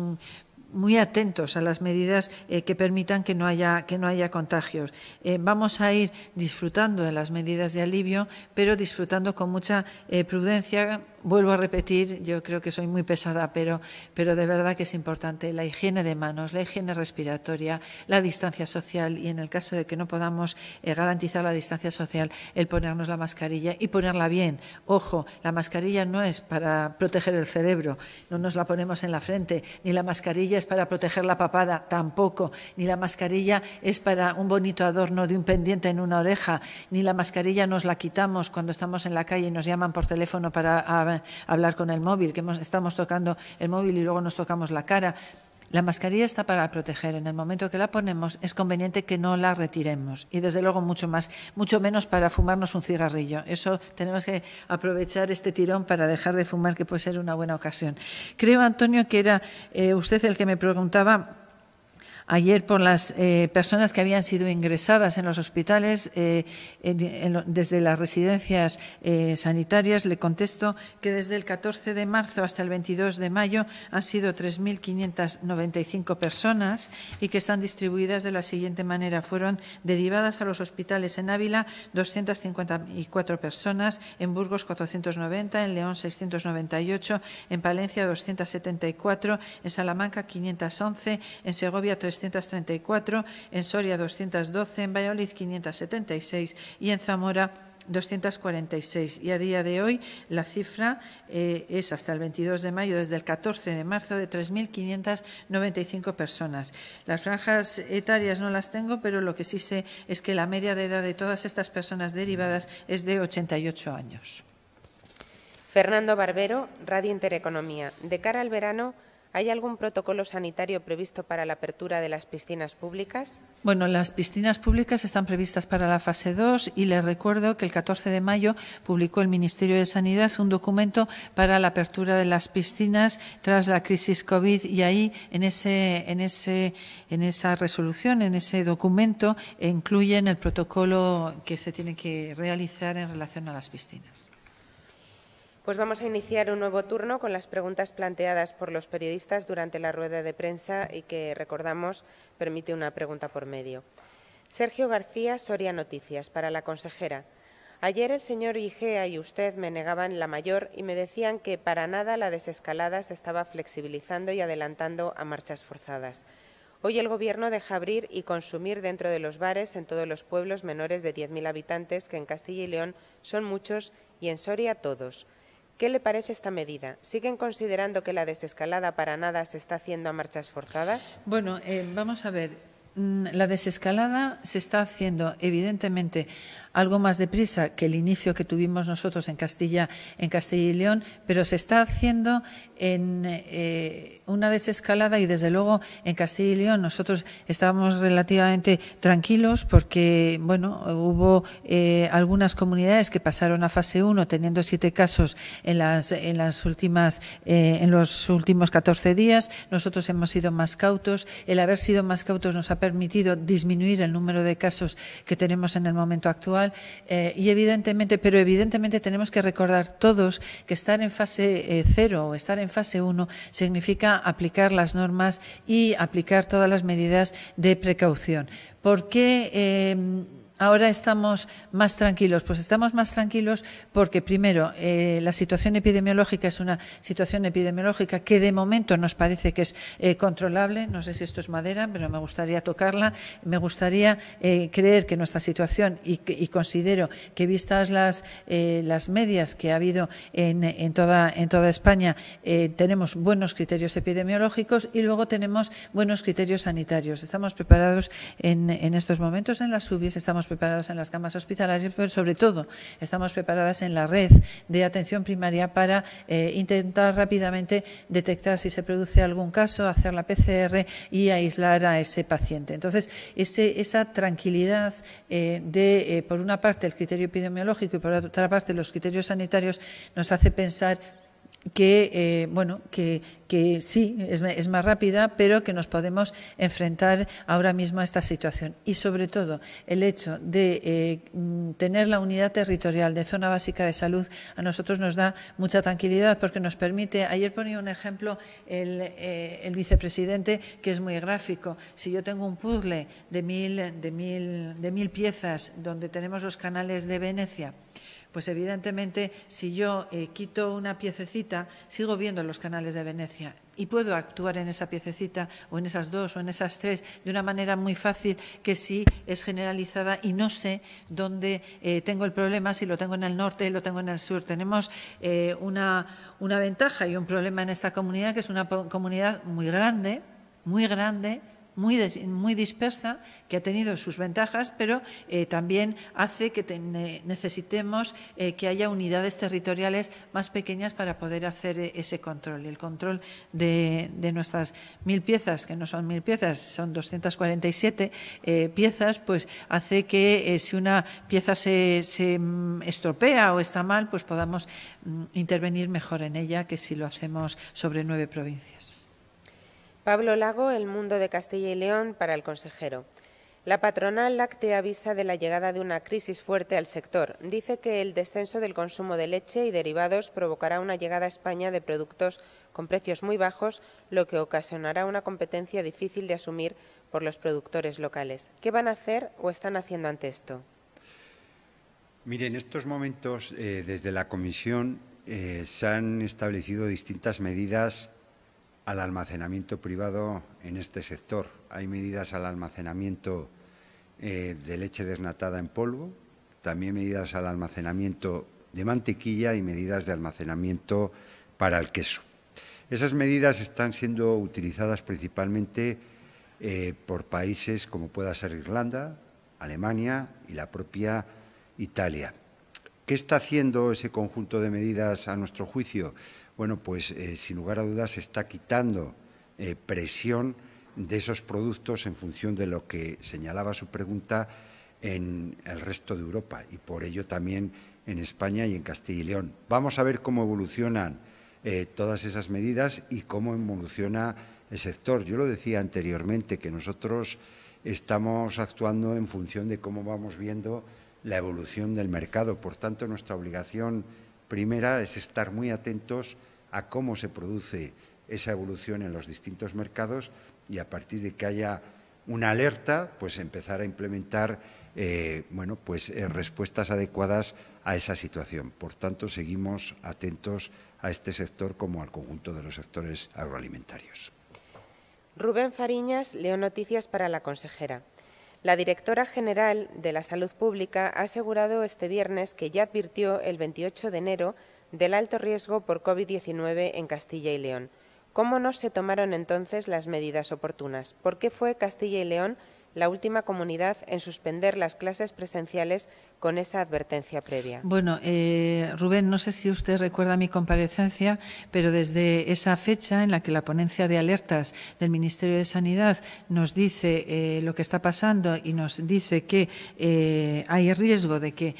muy atentos a las medidas eh, que permitan que no haya, que no haya contagios. Eh, vamos a ir disfrutando de las medidas de alivio, pero disfrutando con mucha prudencia vuelvo a repetir, yo creo que soy muy pesada, pero, pero de verdad que es importante la higiene de manos, la higiene respiratoria, la distancia social y en el caso de que no podamos eh, garantizar la distancia social, el ponernos la mascarilla y ponerla bien. Ojo, la mascarilla no es para proteger el cerebro, no nos la ponemos en la frente, ni la mascarilla es para proteger la papada, tampoco, ni la mascarilla es para un bonito adorno de un pendiente en una oreja, ni la mascarilla nos la quitamos cuando estamos en la calle y nos llaman por teléfono para hablar con el móvil, que estamos tocando el móvil y luego nos tocamos la cara. La mascarilla está para proteger. En el momento que la ponemos es conveniente que no la retiremos y desde luego mucho más, mucho menos para fumarnos un cigarrillo. Eso tenemos que aprovechar este tirón para dejar de fumar, que puede ser una buena ocasión. Creo, Antonio, que era eh, usted el que me preguntaba ayer por las eh, personas que habían sido ingresadas en los hospitales eh, desde las residencias eh, sanitarias, le contesto que desde el 14 de marzo hasta el 22 de mayo han sido 3.595 personas y que están distribuidas de la siguiente manera. Fueron derivadas a los hospitales en Ávila 254 personas, en Burgos 490, en León 698, en Palencia 274, en Salamanca 511, en Segovia 300. 234, en Soria 212, en Valladolid 576 y en Zamora 246. Y a día de hoy la cifra eh, es hasta el 22 de mayo, desde el 14 de marzo, de 3.595 personas. Las franjas etarias no las tengo, pero lo que sí sé es que la media de edad de todas estas personas derivadas es de 88 años. Fernando Barbero, Radio Intereconomía. De cara al verano, ¿Hay algún protocolo sanitario previsto para la apertura de las piscinas públicas? Bueno, las piscinas públicas están previstas para la fase 2 y les recuerdo que el 14 de mayo publicó el Ministerio de Sanidad un documento para la apertura de las piscinas tras la crisis COVID y ahí en, ese, en, ese, en esa resolución, en ese documento, incluyen el protocolo que se tiene que realizar en relación a las piscinas. Pues vamos a iniciar un nuevo turno con las preguntas planteadas por los periodistas durante la rueda de prensa y que, recordamos, permite una pregunta por medio. Sergio García, Soria Noticias, para la consejera. Ayer el señor Igea y usted me negaban la mayor y me decían que para nada la desescalada se estaba flexibilizando y adelantando a marchas forzadas. Hoy el Gobierno deja abrir y consumir dentro de los bares en todos los pueblos menores de 10.000 habitantes, que en Castilla y León son muchos y en Soria todos. ¿Qué le parece esta medida? ¿Siguen considerando que la desescalada para nada se está haciendo a marchas forzadas? Bueno, eh, vamos a ver. Mm, la desescalada se está haciendo evidentemente algo más deprisa que el inicio que tuvimos nosotros en Castilla, en Castilla y León, pero se está haciendo en eh, una desescalada y desde luego en Castilla y León nosotros estábamos relativamente tranquilos porque bueno hubo eh, algunas comunidades que pasaron a fase 1 teniendo siete casos en las en las últimas eh, en los últimos 14 días nosotros hemos sido más cautos el haber sido más cautos nos ha permitido disminuir el número de casos que tenemos en el momento actual eh, y evidentemente, pero evidentemente tenemos que recordar todos que estar en fase eh, cero o estar en fase uno significa aplicar las normas y aplicar todas las medidas de precaución. ¿Por qué? Eh, ahora estamos más tranquilos? Pues estamos más tranquilos porque, primero, eh, la situación epidemiológica es una situación epidemiológica que de momento nos parece que es eh, controlable. No sé si esto es madera, pero me gustaría tocarla. Me gustaría eh, creer que nuestra situación, y, considero que vistas las, las medias que ha habido en, en, toda, en toda España, tenemos buenos criterios epidemiológicos y luego tenemos buenos criterios sanitarios. Estamos preparados en, en estos momentos en las UBIs, estamos preparados en las camas hospitalarias, pero sobre todo estamos preparadas en la red de atención primaria para eh, intentar rápidamente detectar si se produce algún caso, hacer la PCR y aislar a ese paciente. Entonces, esa tranquilidad eh, de, eh, por una parte, el criterio epidemiológico y por otra parte, los criterios sanitarios nos hace pensar que, eh, bueno, que, sí, es, más rápida, pero que nos podemos enfrentar ahora mismo a esta situación. Y sobre todo, el hecho de eh, mm, tener la unidad territorial de zona básica de salud a nosotros nos da mucha tranquilidad porque nos permite, ayer ponía un ejemplo el, eh, el vicepresidente que es muy gráfico, si yo tengo un puzzle de mil, de mil, de mil piezas donde tenemos los canales de Venecia, pues evidentemente si yo eh, quito una piececita, sigo viendo los canales de Venecia y puedo actuar en esa piececita o en esas dos o en esas tres de una manera muy fácil que sí es generalizada y no sé dónde eh, tengo el problema, si lo tengo en el norte, lo tengo en el sur. Tenemos eh, una, una ventaja y un problema en esta comunidad, que es una comunidad muy grande, muy grande, muy, muy dispersa, que ha tenido sus ventajas, pero eh, también hace que necesitemos eh, que haya unidades territoriales más pequeñas para poder hacer eh, ese control. El control de, nuestras mil piezas, que no son mil piezas, son 247 piezas, pues hace que si una pieza se, se, mm, estropea o está mal, pues podamos mm, intervenir mejor en ella que si lo hacemos sobre nueve provincias. Pablo Lago, El Mundo de Castilla y León para el consejero. La patronal láctea avisa de la llegada de una crisis fuerte al sector. Dice que el descenso del consumo de leche y derivados provocará una llegada a España de productos con precios muy bajos, lo que ocasionará una competencia difícil de asumir por los productores locales. ¿Qué van a hacer o están haciendo ante esto? Mire, en estos momentos, eh, desde la Comisión, eh, se han establecido distintas medidas al almacenamiento privado en este sector. Hay medidas al almacenamiento eh, de leche desnatada en polvo, también medidas al almacenamiento de mantequilla y medidas de almacenamiento para el queso. Esas medidas están siendo utilizadas principalmente eh, por países como pueda ser Irlanda, Alemania y la propia Italia. ¿Qué está haciendo ese conjunto de medidas a nuestro juicio? bueno, pues eh, sin lugar a dudas se está quitando eh, presión de esos productos en función de lo que señalaba su pregunta en el resto de Europa y por ello también en España y en Castilla y León. Vamos a ver cómo evolucionan eh, todas esas medidas y cómo evoluciona el sector. Yo lo decía anteriormente, que nosotros estamos actuando en función de cómo vamos viendo la evolución del mercado. Por tanto, nuestra obligación Primera es estar muy atentos a cómo se produce esa evolución en los distintos mercados y a partir de que haya una alerta, pues empezar a implementar eh, bueno, pues, eh, respuestas adecuadas a esa situación. Por tanto, seguimos atentos a este sector como al conjunto de los sectores agroalimentarios. Rubén Fariñas, Leo Noticias para la consejera. La directora general de la Salud Pública ha asegurado este viernes que ya advirtió el 28 de enero del alto riesgo por COVID-19 en Castilla y León. ¿Cómo no se tomaron entonces las medidas oportunas? ¿Por qué fue Castilla y León la última comunidad en suspender las clases presenciales con esa advertencia previa. Bueno, eh, Rubén, no sé si usted recuerda mi comparecencia, pero desde esa fecha en la que la ponencia de alertas del Ministerio de Sanidad nos dice eh, lo que está pasando y nos dice que eh, hay riesgo de que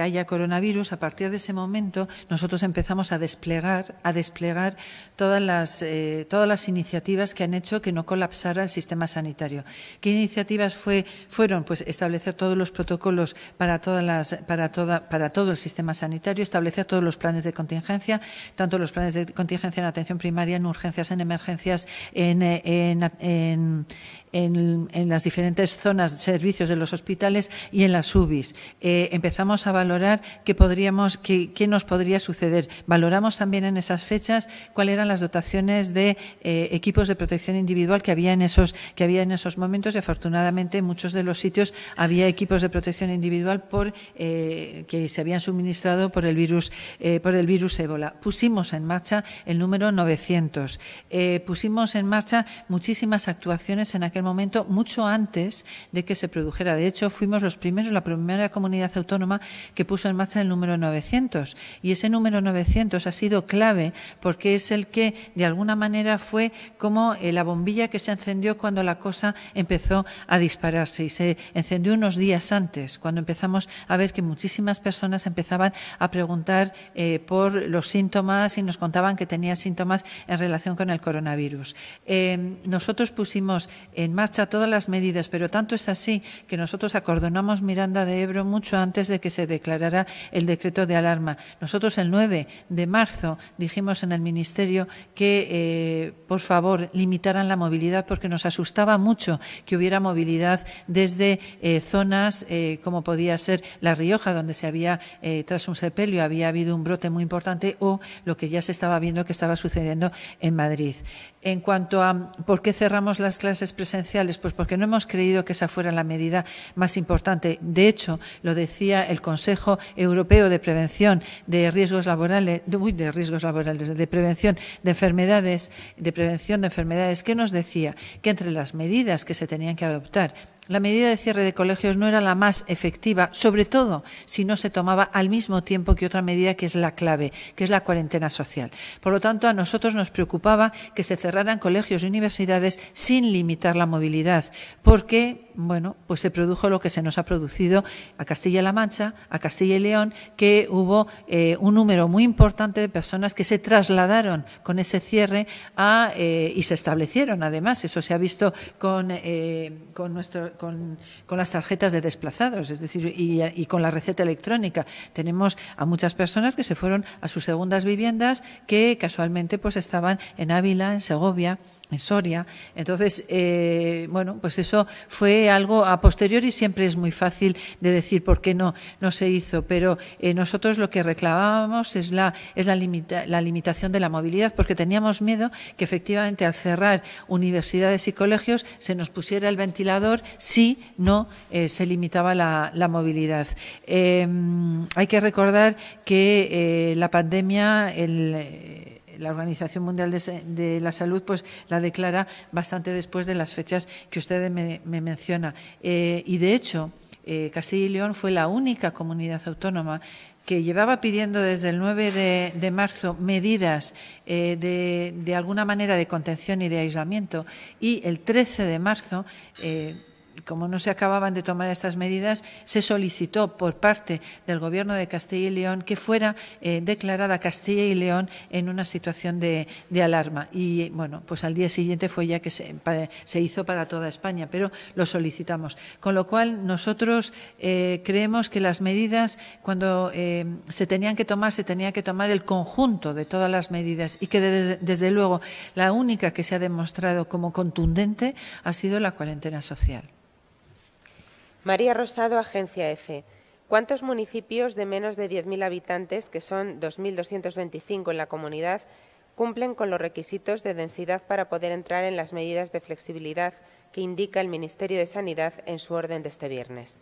haya coronavirus, a partir de ese momento nosotros empezamos a desplegar, a desplegar todas las, todas las iniciativas que han hecho que no colapsara el sistema sanitario. ¿Qué iniciativas fue, fueron? Pues establecer todos los protocolos para todas para, toda, para todo el sistema sanitario, establecer todos los planes de contingencia, tanto los planes de contingencia en atención primaria, en urgencias, en emergencias, en, eh, en, las diferentes zonas, servicios de los hospitales y en las UBIs. Eh, empezamos a valorar qué, podríamos, qué, nos podría suceder. Valoramos también en esas fechas cuáles eran las dotaciones de eh, equipos de protección individual que había, en esos, que había en esos momentos y afortunadamente en muchos de los sitios había equipos de protección individual por eh, que se habían suministrado por el, virus, eh, por el virus ébola. Pusimos en marcha el número 900. Eh, pusimos en marcha muchísimas actuaciones en aquel momento, mucho antes de que se produjera. De hecho, fuimos los primeros, la primera comunidad autónoma que puso en marcha el número 900. Y ese número 900 ha sido clave porque es el que, de alguna manera, fue como la bombilla que se encendió cuando la cosa empezó a dispararse y se encendió unos días antes, cuando empezamos a ver que muchísimas personas empezaban a preguntar eh, por los síntomas y nos contaban que tenía síntomas en relación con el coronavirus. Eh, nosotros pusimos en marcha todas las medidas, pero tanto es así que nosotros acordonamos Miranda de Ebro mucho antes de que se declarara el decreto de alarma. Nosotros el 9 de marzo dijimos en el Ministerio que, eh, por favor, limitaran la movilidad porque nos asustaba mucho que hubiera movilidad desde zonas como podía ser la Rioja, donde se había, eh, tras un sepelio, había habido un brote muy importante, o lo que ya se estaba viendo que estaba sucediendo en Madrid. En cuanto a por qué cerramos las clases presenciales, pues porque no hemos creído que esa fuera la medida más importante. De hecho, lo decía el Consejo Europeo de Prevención de Riesgos Laborales, de riesgos laborales, de prevención de enfermedades, de prevención de enfermedades, que nos decía que entre las medidas que se tenían que adoptar la medida de cierre de colegios no era la más efectiva, sobre todo si no se tomaba al mismo tiempo que otra medida que es la clave, que es la cuarentena social. Por lo tanto, a nosotros nos preocupaba que se cerraran colegios y universidades sin limitar la movilidad, porque bueno, pues se produjo lo que se nos ha producido a Castilla-La Mancha, a Castilla y León, que hubo eh, un número muy importante de personas que se trasladaron con ese cierre eh, y se establecieron, además, eso se ha visto eh, con, las tarjetas de desplazados, es decir, y, y con la receta electrónica. Tenemos a muchas personas que se fueron a sus segundas viviendas que casualmente pues, estaban en Ávila, en Segovia, Soria. Entonces, eh, bueno, pues eso fue algo a posteriori, siempre es muy fácil de decir por qué no, no se hizo, pero eh, nosotros lo que reclamábamos es, la, es la, limita, la limitación de la movilidad, porque teníamos miedo que efectivamente al cerrar universidades y colegios se nos pusiera el ventilador si no eh, se limitaba la, la movilidad. Em, hay que recordar que la pandemia, el la Organización Mundial de, la Salud pues la declara bastante después de las fechas que usted me, menciona. Eh, y de hecho, eh, Castilla y León fue la única comunidad autónoma que llevaba pidiendo desde el 9 de, marzo medidas eh, de, de, alguna manera de contención y de aislamiento y el 13 de marzo como no se acababan de tomar estas medidas, se solicitó por parte del Gobierno de Castilla y León que fuera eh, declarada Castilla y León en una situación de, alarma. Y bueno, pues al día siguiente fue ya que se, hizo para toda España, pero lo solicitamos. Con lo cual, nosotros eh, creemos que las medidas, cuando eh, se tenían que tomar, se tenía que tomar el conjunto de todas las medidas y que desde luego la única que se ha demostrado como contundente ha sido la cuarentena social. María Rosado, Agencia EFE. ¿Cuántos municipios de menos de 10.000 habitantes, que son 2.225 en la comunidad, cumplen con los requisitos de densidad para poder entrar en las medidas de flexibilidad que indica el Ministerio de Sanidad en su orden de este viernes?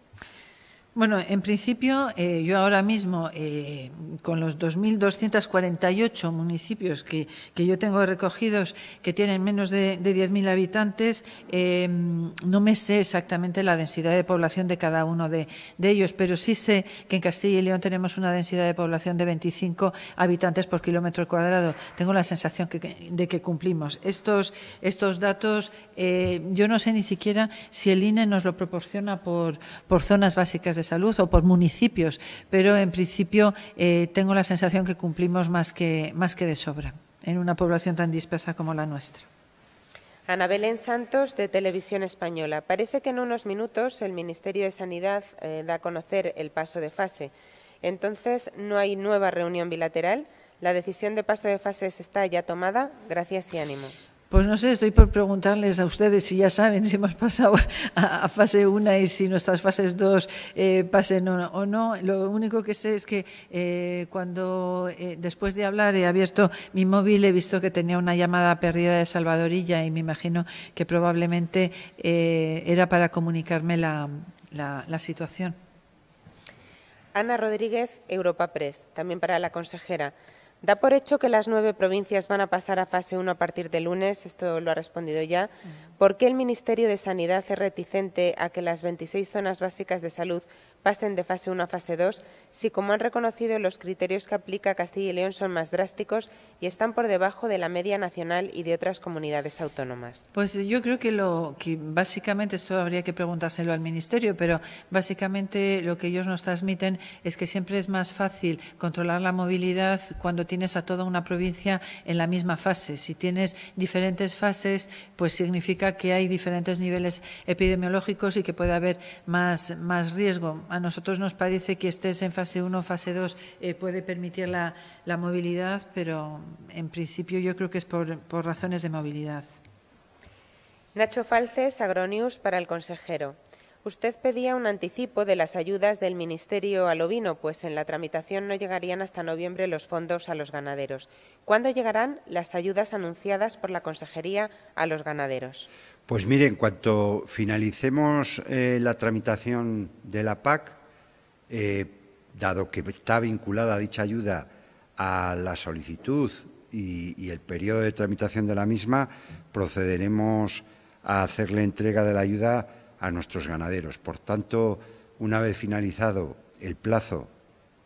Bueno, en principio, eh, yo ahora mismo, eh, con los 2.248 municipios que, yo tengo recogidos que tienen menos de, 10.000 habitantes, eh, no me sé exactamente la densidad de población de cada uno de, ellos, pero sí sé que en Castilla y León tenemos una densidad de población de 25 habitantes por kilómetro cuadrado. Tengo la sensación de que cumplimos. Estos, estos datos, yo no sé ni siquiera si el INE nos lo proporciona por, por zonas básicas de de salud o por municipios, pero en principio eh, tengo la sensación que cumplimos más que, más que de sobra en una población tan dispersa como la nuestra. Ana Belén Santos, de Televisión Española. Parece que en unos minutos el Ministerio de Sanidad eh, da a conocer el paso de fase. Entonces, ¿no hay nueva reunión bilateral? ¿La decisión de paso de fase está ya tomada? Gracias y ánimo. Pues no sé, estoy por preguntarles a ustedes si ya saben si hemos pasado a, fase 1 y si nuestras fases 2 eh, pasen o no, Lo único que sé es que eh, cuando eh, después de hablar he abierto mi móvil he visto que tenía una llamada perdida de Salvadorilla y me imagino que probablemente era para comunicarme la, la situación. Ana Rodríguez, Europa Press, también para la consejera. Da por hecho que las nueve provincias van a pasar a fase 1 a partir de lunes, esto lo ha respondido ya. Mm. ¿Por qué el Ministerio de Sanidad es reticente a que las 26 zonas básicas de salud pasen de fase 1 a fase 2 si, como han reconocido, los criterios que aplica Castilla y León son más drásticos y están por debajo de la media nacional y de otras comunidades autónomas? Pues yo creo que lo que básicamente esto habría que preguntárselo al Ministerio, pero básicamente lo que ellos nos transmiten es que siempre es más fácil controlar la movilidad cuando tienes a toda una provincia en la misma fase. Si tienes diferentes fases, pues significa que hay diferentes niveles epidemiológicos y que puede haber más, más riesgo a nosotros nos parece que estés en fase 1 o fase 2 eh, puede permitir la, movilidad, pero en principio yo creo que es por, por razones de movilidad. Nacho Falces, Agronews para el consejero. Usted pedía un anticipo de las ayudas del Ministerio al Ovino, pues en la tramitación no llegarían hasta noviembre los fondos a los ganaderos. ¿Cuándo llegarán las ayudas anunciadas por la Consejería a los ganaderos? Pues mire, en cuanto finalicemos eh, la tramitación de la PAC, eh, dado que está vinculada dicha ayuda a la solicitud y, el periodo de tramitación de la misma, procederemos a hacerle entrega de la ayuda a nuestros ganaderos. Por tanto, una vez finalizado el plazo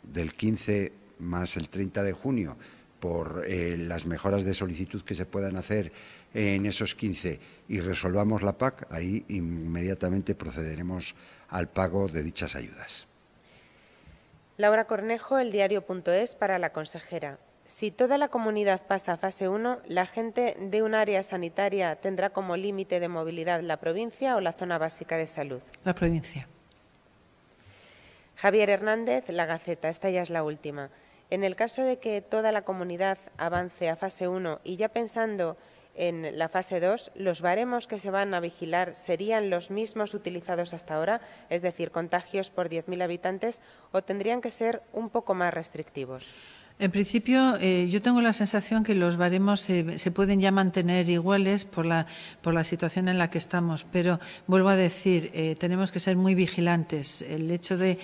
del 15 más el 30 de junio por eh, las mejoras de solicitud que se puedan hacer en esos 15 y resolvamos la PAC, ahí inmediatamente procederemos al pago de dichas ayudas. Laura Cornejo, el diario.es para la consejera. Si toda la comunidad pasa a fase 1, ¿la gente de un área sanitaria tendrá como límite de movilidad la provincia o la zona básica de salud? La provincia. Javier Hernández, La Gaceta, esta ya es la última. En el caso de que toda la comunidad avance a fase 1 y ya pensando en la fase 2, los baremos que se van a vigilar serían los mismos utilizados hasta ahora, es decir, contagios por 10.000 habitantes, o tendrían que ser un poco más restrictivos. En principio, eh, yo tengo la sensación que los baremos se, pueden ya mantener iguales por la, situación en la que estamos, pero vuelvo a decir, eh, tenemos que ser muy vigilantes. El hecho de,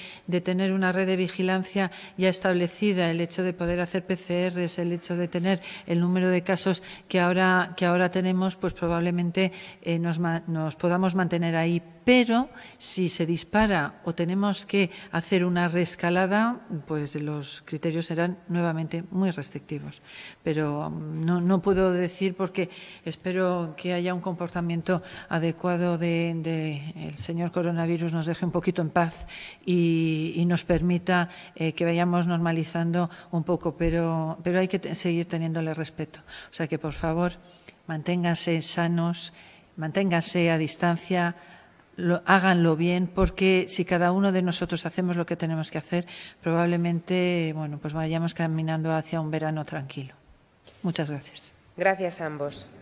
tener una red de vigilancia ya establecida, el hecho de poder hacer PCRs, el hecho de tener el número de casos que ahora, que ahora tenemos, pues probablemente eh, nos, nos podamos mantener ahí pero si se dispara o tenemos que hacer una rescalada, pues los criterios serán nuevamente muy restrictivos. Pero mm, no, puedo decir porque espero que haya un comportamiento adecuado del de, el señor coronavirus, nos deje un poquito en paz y, nos permita eh, que vayamos normalizando un poco, pero, pero hay que seguir teniéndole respeto. O sea que, por favor, manténgase sanos, manténgase a distancia háganlo bien, porque si cada uno de nosotros hacemos lo que tenemos que hacer, probablemente bueno, pues vayamos caminando hacia un verano tranquilo. Muchas gracias. Gracias a ambos.